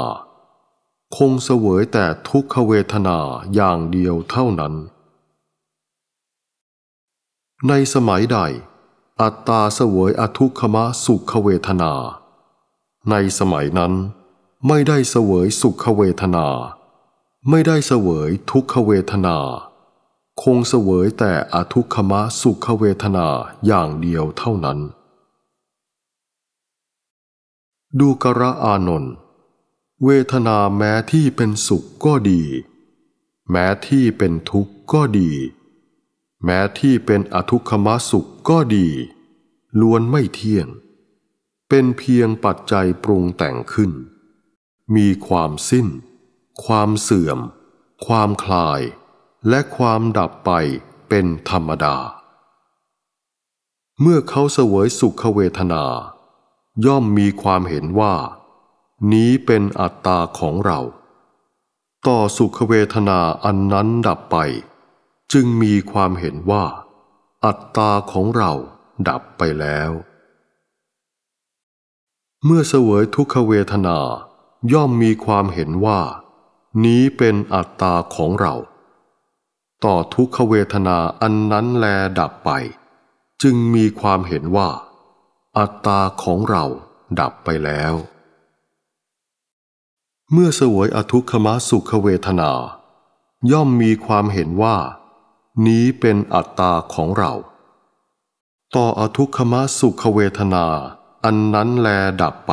คงเสวยแต่ทุกขเวทนาอย่างเดียวเท่านั้นในสมัยใด อัตตาเสวยอทุกขมะสุขเวทนา ในสมัยนั้น ไม่ได้เสวยสุขเวทนา ไม่ได้เสวยทุกขเวทนา คงเสวยแต่อทุกขมะสุขเวทนาอย่างเดียวเท่านั้น ดูกระอานนท์เวทนาแม้ที่เป็นสุขก็ดี แม้ที่เป็นทุกข์ก็ดีแม้ที่เป็นอทุกขมสุขก็ดีล้วนไม่เที่ยง เป็นเพียงปัจจัยปรุงแต่งขึ้น มีความสิ้น ความเสื่อม ความคลาย และความดับไปเป็นธรรมดา เมื่อเขาเสวยสุขเวทนา ย่อมมีความเห็นว่า นี้เป็นอัตตาของเรา ต่อสุขเวทนาอันนั้นดับไปจึงมีความเห็นว่า อัตตาของเราดับไปแล้ว เมื่อเสวยทุกขเวทนา ย่อมมีความเห็นว่า นี้เป็นอัตตาของเรา ต่อทุกขเวทนาอันนั้นแล ดับไป จึงมีความเห็นว่า อัตตาของเราดับไปแล้ว เมื่อเสวยอทุกขมสุขเวทนา ย่อมมีความเห็นว่านี้เป็นอัตตาของเรา ต่ออทุกขมสุขเวทนาอันนั้นแลดับไป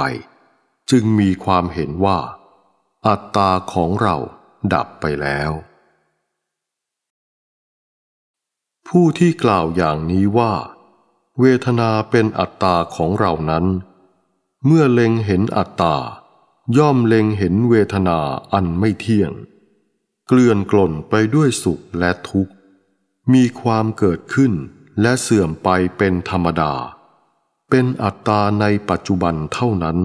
จึงมีความเห็นว่า อัตตาของเราดับไปแล้ว ผู้ที่กล่าวอย่างนี้ว่า เวทนาเป็นอัตตาของเรานั้น เมื่อเล็งเห็นอัตตาย่อมเล็งเห็นเวทนาอันไม่เที่ยงเกลื่อนกล่นไปด้วยสุขและทุกข์มีความเกิดขึ้นและเสื่อมไปเป็นธรรมดา เป็นอัตตาในปัจจุบันเท่านั้น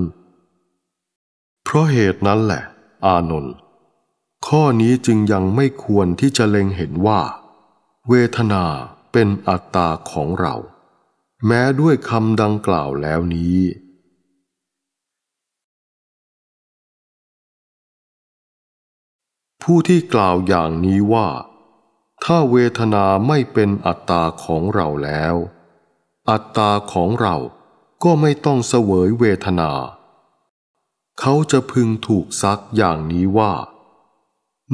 เพราะเหตุนั้นแหละ อานนท์ข้อนี้จึงยังไม่ควรที่จะเล็งเห็นว่า เวทนาเป็นอัตตาของเรา แม้ด้วยคำดังกล่าวแล้วนี้ ผู้ที่กล่าวอย่างนี้ว่าถ้าเวทนาไม่เป็นอัตตาของเราแล้ว อัตตาของเราก็ไม่ต้องเสวยเวทนา เขาจะพึงถูกซักอย่างนี้ว่า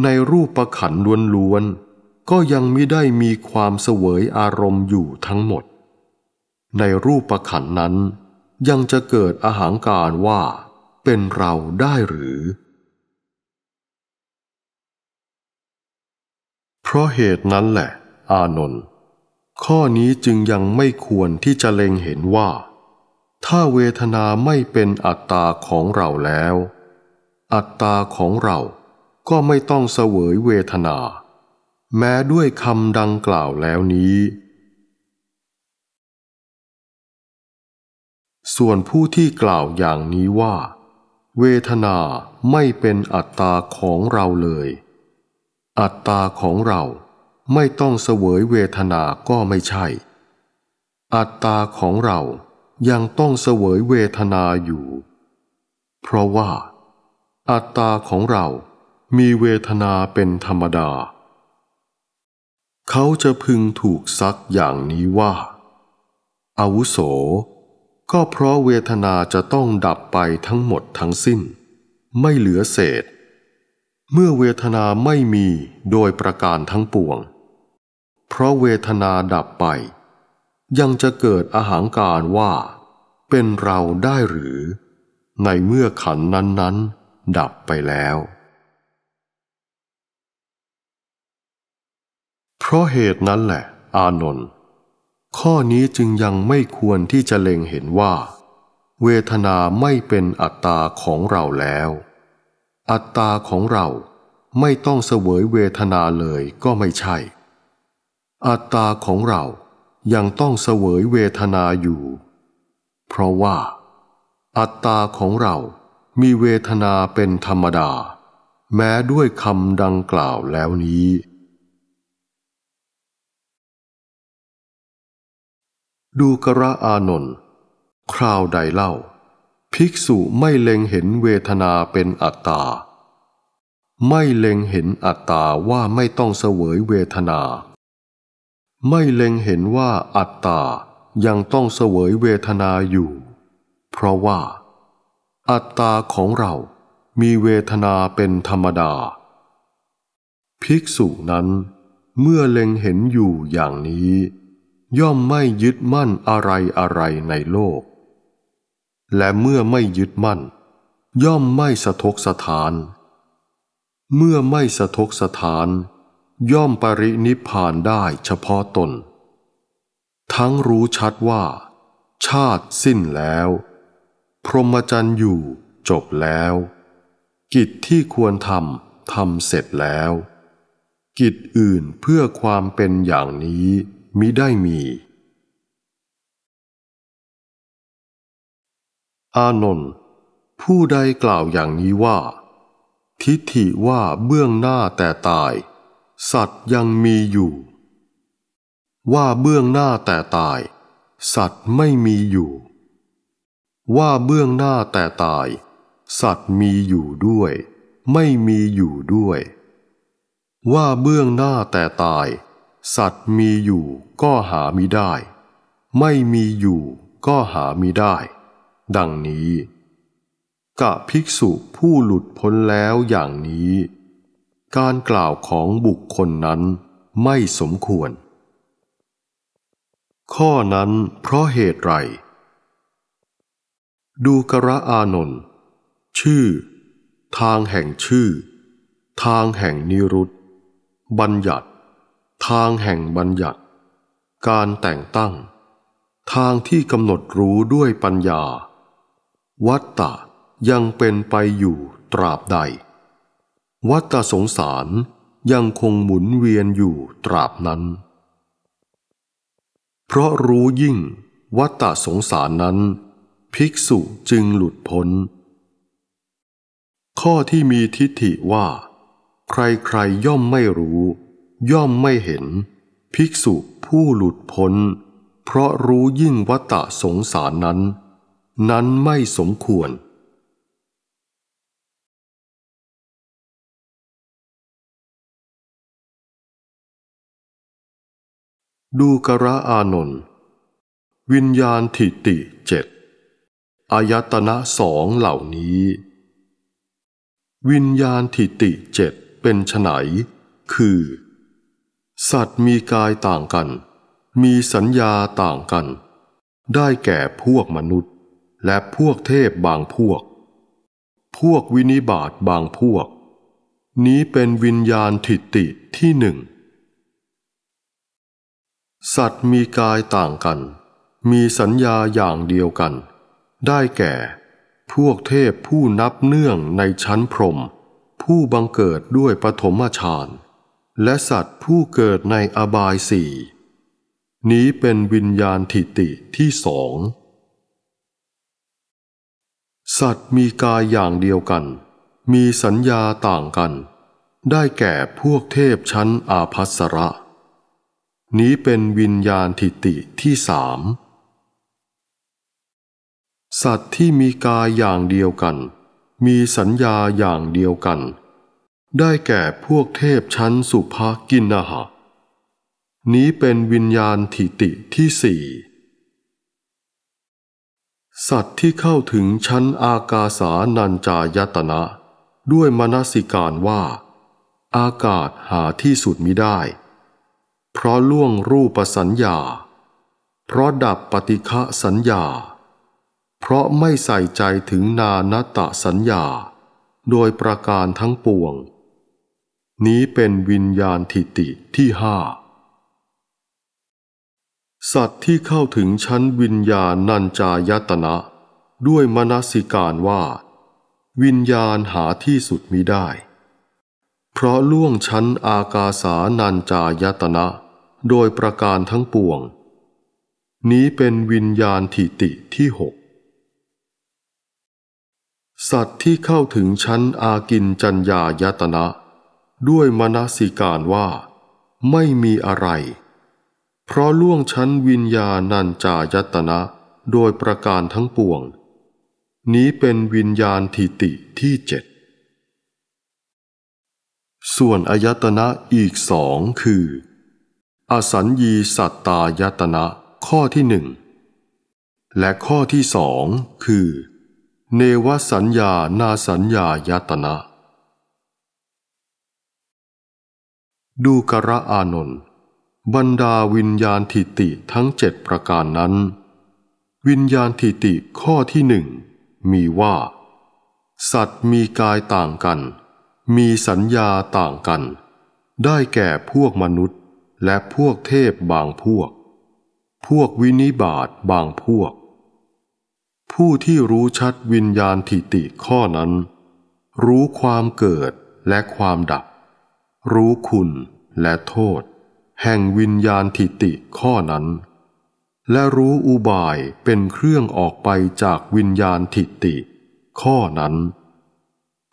ในรูปประขันล้วนๆก็ยังไม่ได้มีความเสวยอารมณ์อยู่ทั้งหมด ในรูปประขันนั้น ยังจะเกิดอาหางการว่า เป็นเราได้หรือเพราะเหตุนั้นแหละอานนท์ข้อนี้จึงยังไม่ควรที่จะเล็งเห็นว่า ถ้าเวทนาไม่เป็นอัตตาของเราแล้ว อัตตาของเราก็ไม่ต้องเสวยเวทนา แม้ด้วยคำดังกล่าวแล้วนี้ ส่วนผู้ที่กล่าวอย่างนี้ว่า เวทนาไม่เป็นอัตตาของเราเลยอัตตาของเราไม่ต้องเสวยเวทนาก็ไม่ใช่ อัตตาของเรายังต้องเสวยเวทนาอยู่ เพราะว่า อัตตาของเรามีเวทนาเป็นธรรมดา เขาจะพึงถูกซักอย่างนี้ว่า อาวุโส ก็เพราะเวทนาจะต้องดับไปทั้งหมดทั้งสิ้น ไม่เหลือเศษเมื่อเวทนาไม่มีโดยประการทั้งปวง เพราะเวทนาดับไป ยังจะเกิดอาหางการว่า เป็นเราได้หรือ ในเมื่อขันนั้นนั้นดับไปแล้ว เพราะเหตุนั้นแหละ อานนท์ข้อนี้จึงยังไม่ควรที่จะเล็งเห็นว่าเวทนาไม่เป็นอัตตาของเราแล้วอัตตาของเราไม่ต้องเสวยเวทนาเลยก็ไม่ใช่ อัตตาของเรายังต้องเสวยเวทนาอยู่ เพราะว่าอัตตาของเรามีเวทนาเป็นธรรมดา แม้ด้วยคำดังกล่าวแล้วนี้ ดูกระอานนท์คราวใดเล่าภิกษุไม่เล็งเห็นเวทนาเป็นอัตตาไม่เล็งเห็นอัตตาว่าไม่ต้องเสวยเวทนา ไม่เล็งเห็นว่าอัตตายังต้องเสวยเวทนาอยู่ เพราะว่า อัตตาของเรา มีเวทนาเป็นธรรมดา ภิกษุนั้น เมื่อเล็งเห็นอยู่อย่างนี้ ย่อมไม่ยึดมั่นอะไรอะไรในโลกและเมื่อไม่ยึดมั่น ย่อมไม่สะทกสถาน เมื่อไม่สะทกสถาน ย่อมปรินิพานได้เฉพาะตน ทั้งรู้ชัดว่า ชาติสิ้นแล้ว พรหมจรรย์อยู่จบแล้ว กิจที่ควรทำทำเสร็จแล้ว กิจอื่นเพื่อความเป็นอย่างนี้มิได้มีอานนท์ผู้ใดกล่าวอย่างนี้ว่า ทิฏฐิว่าเบื้องหน้าแต่ตาย สัตว์ยังมีอยู่ ว่าเบื้องหน้าแต่ตาย สัตว์ไม่มีอยู่ ว่าเบื้องหน้าแต่ตาย สัตว์มีอยู่ด้วย ไม่มีอยู่ด้วย ว่าเบื้องหน้าแต่ตาย สัตว์มีอยู่ก็หามิได้ ไม่มีอยู่ก็หามิได้ดังนี้ กะภิกษุผู้หลุดพ้นแล้วอย่างนี้ การกล่าวของบุคคลนั้นไม่สมควร ข้อนั้นเพราะเหตุไร ดูกระอานนชื่อ ทางแห่งชื่อ ทางแห่งนิรุตบัญญัติ ทางแห่งบัญญัติ การแต่งตั้ง ทางที่กำหนดรู้ด้วยปัญญาวัตตะยังเป็นไปอยู่ตราบใด วัตตะสงสารยังคงหมุนเวียนอยู่ตราบนั้น เพราะรู้ยิ่งวัตตะสงสารนั้น ภิกษุจึงหลุดพ้น ข้อที่มีทิฏฐิว่า ใครๆย่อมไม่รู้ ย่อมไม่เห็น ภิกษุผู้หลุดพ้น เพราะรู้ยิ่งวัตตะสงสารนั้นนั้นไม่สมควร ดูกระอานนวิญญาณทิติเจ็ดอายตนะสองเหล่านี้ วิญญาณทิติเจ็ดเป็นฉไนคือ สัตว์มีกายต่างกัน มีสัญญาต่างกัน ได้แก่พวกมนุษย์และพวกเทพบางพวก พวกวินิบาตบางพวก นี้เป็นวิญญาณทิฏฐิที่หนึ่ง สัตว์มีกายต่างกัน มีสัญญาอย่างเดียวกัน ได้แก่ พวกเทพผู้นับเนื่องในชั้นพรมผู้บังเกิดด้วยปฐมฌาน และสัตว์ผู้เกิดในอบายสี่นี้เป็นวิญญาณทิฏฐิที่สองสัตว์มีกายอย่างเดียวกัน มีสัญญาต่างกัน ได้แก่พวกเทพชั้นอาภัสระ นี้เป็นวิญญาณทิติที่สาม สัตว์ที่มีกายอย่างเดียวกัน มีสัญญาอย่างเดียวกัน ได้แก่พวกเทพชั้นสุภากินนหะ นี้เป็นวิญญาณทิติที่สี่สัตว์ที่เข้าถึงชั้นอากาสานัญจายตนะ ด้วยมนสิการว่า อากาศหาที่สุดมิได้ เพราะล่วงรูปสัญญา เพราะดับปฏิฆะสัญญา เพราะไม่ใส่ใจถึงนานตะสัญญา โดยประการทั้งปวง นี้เป็นวิญญาณทิติที่ห้าสัตว์ที่เข้าถึงชั้นวิญญาณนันจายตนะ ด้วยมนสิการ ว่า วิญญาณหาที่สุดมิได้ เพราะล่วงชั้นอากาสานันจายตนะโดยประการทั้งปวง นี้เป็นวิญญาณทิติที่หก สัตว์ที่เข้าถึงชั้นอากินจัญญายตนะด้วยมนสิการว่าไม่มีอะไรเพราะล่วงชั้นวิญญาณัญจายตนะโดยประการทั้งปวง นี้เป็นวิญญาณทิติที่เจ็ดส่วนอายตนะอีกสองคือ อสัญญีสัตตายตนะ ข้อที่หนึ่งและข้อที่สองคือ เนวสัญญานาสัญญายตนะ ดูกระอานนท์บรรดาวิญญาณทิติทั้งเจ็ดประการนั้น วิญญาณทิติข้อที่หนึ่งมีว่า สัตว์มีกายต่างกัน มีสัญญาต่างกัน ได้แก่พวกมนุษย์และพวกเทพบางพวก พวกวินิบาตบางพวก ผู้ที่รู้ชัดวิญญาณทิติข้อนั้น รู้ความเกิดและความดับ รู้คุณและโทษแห่งวิญญาณทิติข้อนั้น และรู้อุบายเป็นเครื่องออกไปจากวิญญาณทิติ ข้อนั้น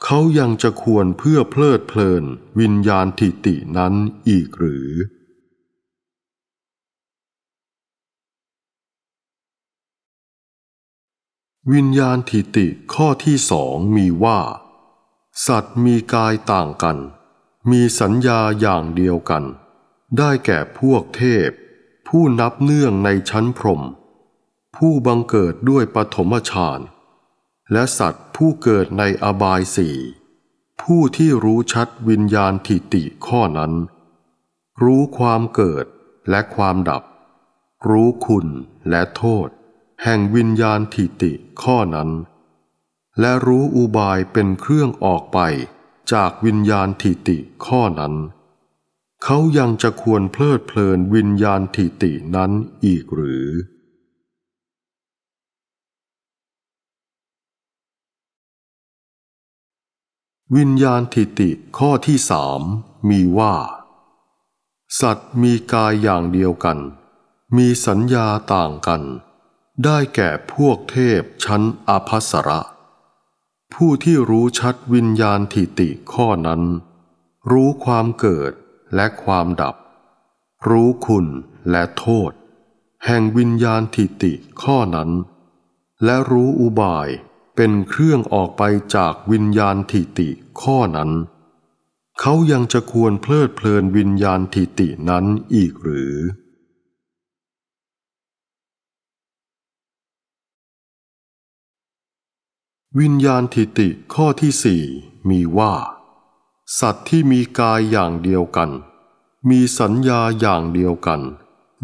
เขายังจะควรเพื่อเพลิดเพลินวิญญาณทิตินั้นอีกหรือ วิญญาณทิติข้อที่สองมีว่า สัตว์มีกายต่างกันมีสัญญาอย่างเดียวกันได้แก่พวกเทพ ผู้นับเนื่องในชั้นพรม ผู้บังเกิดด้วยปฐมฌานและสัตว์ผู้เกิดในอบายสี่ผู้ที่รู้ชัดวิญญาณทิติข้อนั้น รู้ความเกิดและความดับ รู้คุณและโทษแห่งวิญญาณทิติข้อนั้น และรู้อุบายเป็นเครื่องออกไปจากวิญญาณทิติข้อนั้นเขายังจะควรเพลิดเพลินวิญญาณทิตินั้นอีกหรือ วิญญาณทิติข้อที่สามมีว่า สัตว์มีกายอย่างเดียวกัน มีสัญญาต่างกัน ได้แก่พวกเทพชั้นอภัสระ ผู้ที่รู้ชัดวิญญาณทิติข้อนั้น รู้ความเกิดและความดับ รู้คุณและโทษ แห่งวิญญาณทิติข้อนั้น และรู้อุบายเป็นเครื่องออกไปจากวิญญาณทิติข้อนั้น เขายังจะควรเพลิดเพลินวิญญาณทิตินั้นอีกหรือ วิญญาณทิติข้อที่สี่มีว่าสัตว์ที่มีกายอย่างเดียวกัน มีสัญญาอย่างเดียวกัน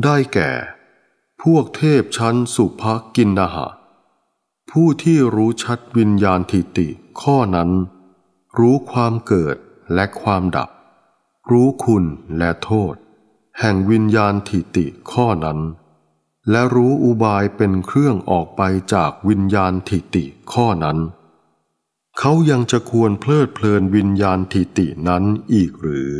ได้แก่ พวกเทพชั้นสุภกินนาหะ ผู้ที่รู้ชัดวิญญาณทิติ ข้อนั้น รู้ความเกิดและความดับ รู้คุณและโทษ แห่งวิญญาณทิติข้อนั้น และรู้อุบายเป็นเครื่องออกไปจากวิญญาณทิติข้อนั้นเขายังจะควรเพลิดเพลินวิญญาณทิตินั้นอีกหรือ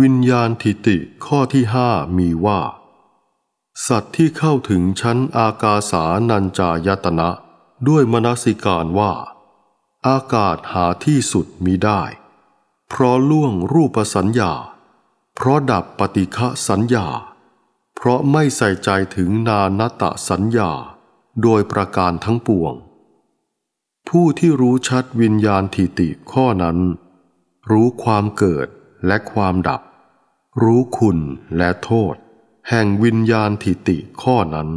วิญญาณทิติข้อที่ห้ามีว่า สัตว์ที่เข้าถึงชั้นอากาสานัญจายตนะ ด้วยมนสิการว่า อากาศหาที่สุดมิได้ เพราะล่วงรูปสัญญา เพราะดับปฏิฆะสัญญาราะไม่ใส่ใจถึงนานตะสัญญาโดยประการทั้งปวง ผู้ที่รู้ชัดวิญญาณทิติข้อนั้น รู้ความเกิดและความดับ รู้คุณและโทษแห่งวิญญาณทิติข้อนั้น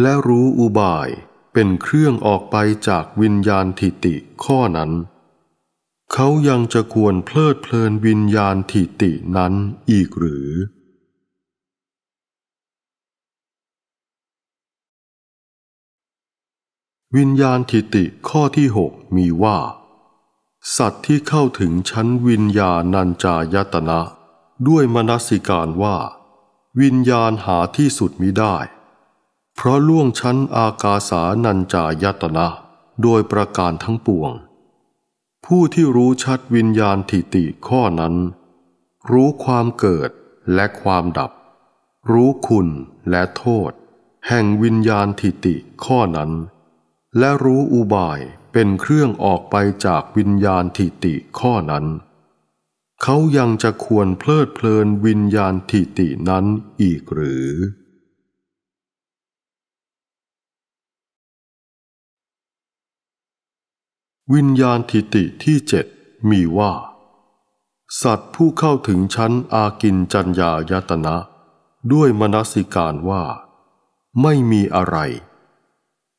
และรู้อุบายเป็นเครื่องออกไปจากวิญญาณทิติข้อนั้น เขายังจะควรเพลิดเพลินวิญญาณทิตินั้นอีกหรือวิญญาณทิติข้อที่หกมีว่า สัตว์ที่เข้าถึงชั้นวิญญาณัญจายตนะด้วยมนสิการว่า วิญญาณหาที่สุดมิได้ เพราะล่วงชั้นอากาสานัญจายตนะโดยประการทั้งปวง ผู้ที่รู้ชัดวิญญาณทิติข้อนั้น รู้ความเกิดและความดับ รู้คุณและโทษ แห่งวิญญาณทิติข้อนั้นและรู้อุบายเป็นเครื่องออกไปจากวิญญาณทิติข้อนั้น เขายังจะควรเพลิดเพลินวิญญาณทิตินั้นอีกหรือ วิญญาณทิติที่เจ็ดมีว่า สัตว์ผู้เข้าถึงชั้นอากินจัญญายตนะ ด้วยมนสิการว่า ไม่มีอะไร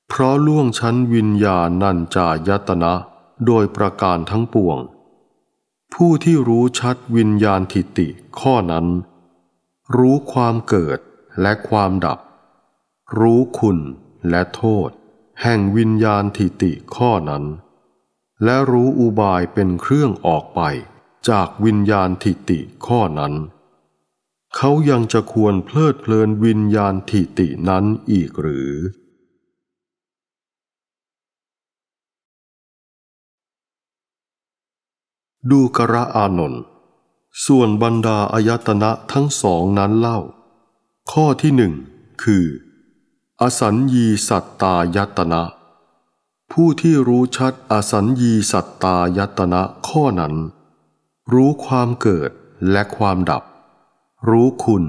เพราะล่วงชั้นวิญญาณนันจายตนะโดยประการทั้งปวง ผู้ที่รู้ชัดวิญญาณทิติข้อนั้น รู้ความเกิดและความดับ รู้คุณและโทษแห่งวิญญาณทิติข้อนั้น และรู้อุบายเป็นเครื่องออกไปจากวิญญาณทิติข้อนั้น เขายังจะควรเพลิดเพลินวิญญาณทิตินั้นอีกหรือดูกระอานนท์ส่วนบรรดาอายตนะทั้งสองนั้นเล่า ข้อที่หนึ่งคือ อสัญญีสัตตายตนะผู้ที่รู้ชัดอสัญญีสัตตายตนะข้อนั้น รู้ความเกิดและความดับ รู้คุณ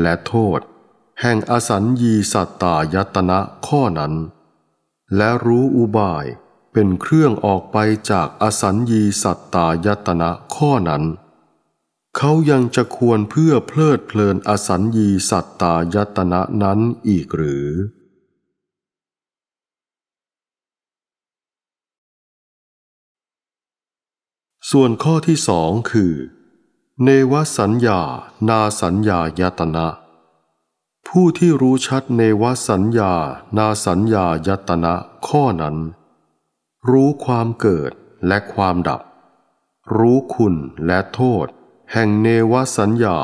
และโทษ แห่งอสัญญีสัตตายตนะข้อนั้น และรู้อุบายเป็นเครื่องออกไปจากอสัญญีสัตตายตนะข้อนั้น เขายังจะควรเพื่อเพลิดเพลินอสัญญีสัตตายตนะนั้นอีกหรือ ส่วนข้อที่สองคือ เนวสัญญา นาสัญญายตนะ ผู้ที่รู้ชัดเนวสัญญา นาสัญญายตนะข้อนั้นรู้ความเกิดและความดับ รู้คุณและโทษ แห่งเนวสัญญา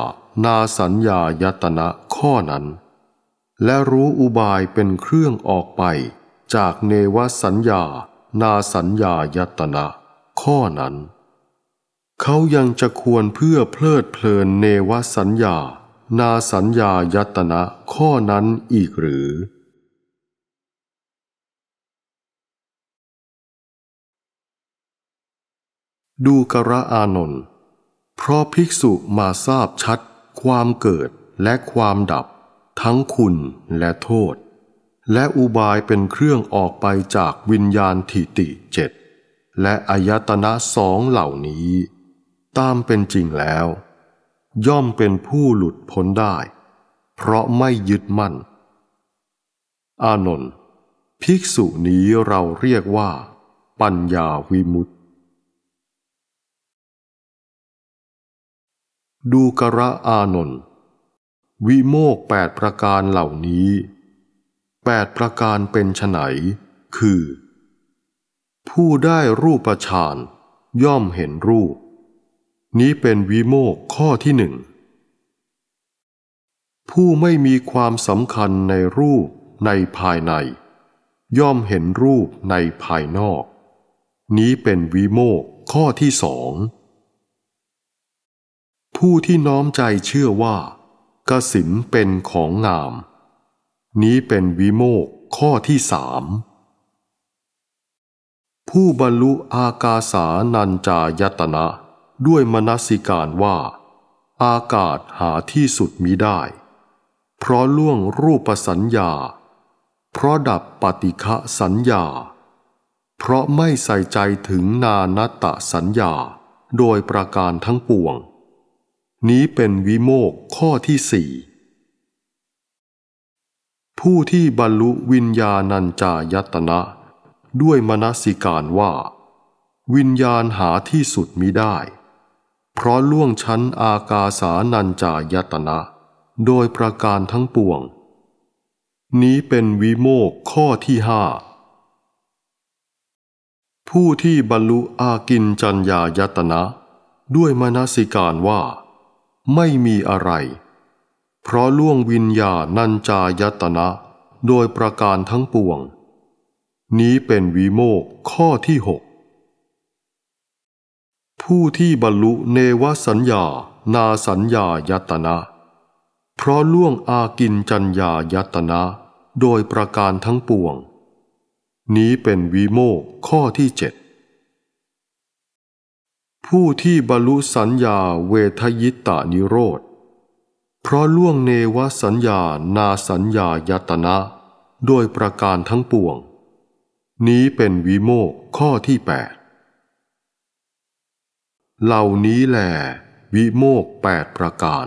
นาสัญญา ยตนะข้อนั้น และรู้อุบายเป็นเครื่องออกไปจากเนวสัญญา นาสัญญา ยตนะข้อนั้น เขายังจะควรเพื่อเพลิดเพลินเนวสัญญา นาสัญญา ยตนะข้อนั้นอีกหรือดูกระอานนท์เพราะภิกษุมาทราบชัด ความเกิดและความดับ ทั้งคุณและโทษ และอุบายเป็นเครื่องออกไปจากวิญญาณทิติเจ็ด และอายตนะสองเหล่านี้ ตามเป็นจริงแล้ว ย่อมเป็นผู้หลุดพ้นได้ เพราะไม่ยึดมั่น อานนท์ภิกษุนี้เราเรียกว่า ปัญญาวิมุตตดูกระอานนท์วิโมกแปดประการเหล่านี้แปดประการเป็นไนคือ ผู้ได้รูปฌานย่อมเห็นรูป นี้เป็นวิโมกข้อที่หนึ่งผู้ไม่มีความสำคัญในรูปในภายใน ย่อมเห็นรูปในภายนอก นี้เป็นวิโมกข้อที่สองผู้ที่น้อมใจเชื่อว่ากสินเป็นของงาม นี้เป็นวิโมกข้อที่สาม ผู้บรรลุอากาสานัญจายตนะ ด้วยมนสิการว่า อากาศหาที่สุดมิได้ เพราะล่วงรูปสัญญา เพราะดับปฏิฆะสัญญา เพราะไม่ใส่ใจถึงนานัตตสัญญา โดยประการทั้งปวงนี้เป็นวิโมกข้อที่สี่ผู้ที่บรรลุวิญญาณัญจายตนะด้วยมนสิการว่า วิญญาณหาที่สุดมิได้ เพราะล่วงชั้นอากาสานัญจายตนะ โดยประการทั้งปวง นี้เป็นวิโมกข้อที่ห้าผู้ที่บรรลุอากินจัญญายตนะ ด้วยมนสิการว่าไม่มีอะไร เพราะล่วงวิญญาณัญจายตนะโดยประการทั้งปวง นี้เป็นวิโมกข้อที่หก ผู้ที่บรรลุเนวสัญญา นาสัญญายตนะ เพราะล่วงอากินจัญญายตนะโดยประการทั้งปวง นี้เป็นวิโมกข้อที่เจ็ดผู้ที่บรรลุสัญญาเวทยิตานิโรธ เพราะล่วงเนวสัญญานาสัญญายตนะ โดยประการทั้งปวง นี้เป็นวิโมกข้อที่แปดเหล่านี้แหลวิโมกแปดประการ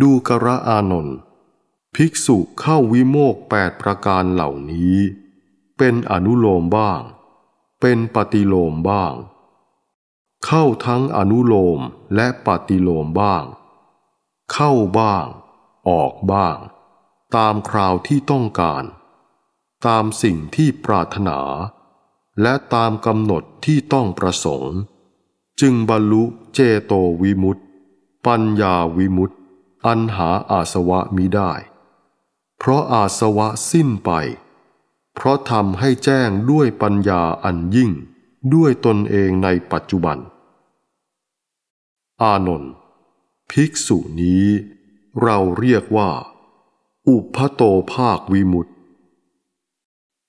ดูกระอานนท์ภิกษุเข้าวิโมกแปดประการเหล่านี้ เป็นอนุโลมบ้างเป็นปฏิโลมบ้าง เข้าทั้งอนุโลมและปฏิโลมบ้าง เข้าบ้าง ออกบ้าง ตามคราวที่ต้องการ ตามสิ่งที่ปรารถนา และตามกำหนดที่ต้องประสงค์ จึงบรรลุเจโตวิมุตติปัญญาวิมุตติ อันหาอาสวะมิได้ เพราะอาสวะสิ้นไปเพราะทำให้แจ้งด้วยปัญญาอันยิ่งด้วยตนเองในปัจจุบัน อานนท์ภิกษุนี้เราเรียกว่า อุพโตภาควิมุตติ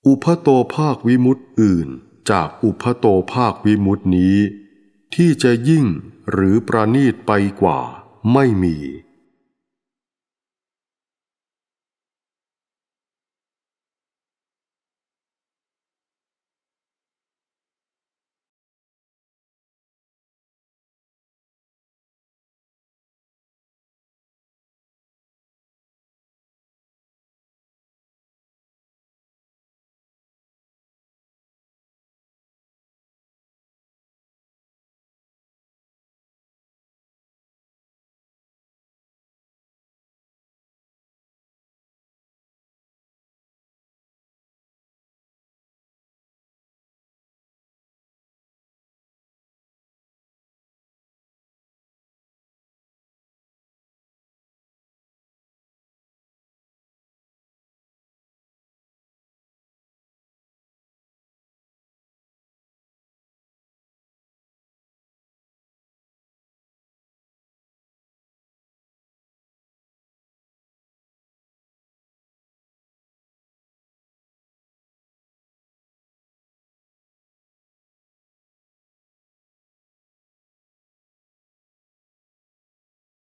อุพโตภาควิมุตติอื่นจากอุพโตภาควิมุตตินี้ ที่จะยิ่งหรือประนีตไปกว่าไม่มี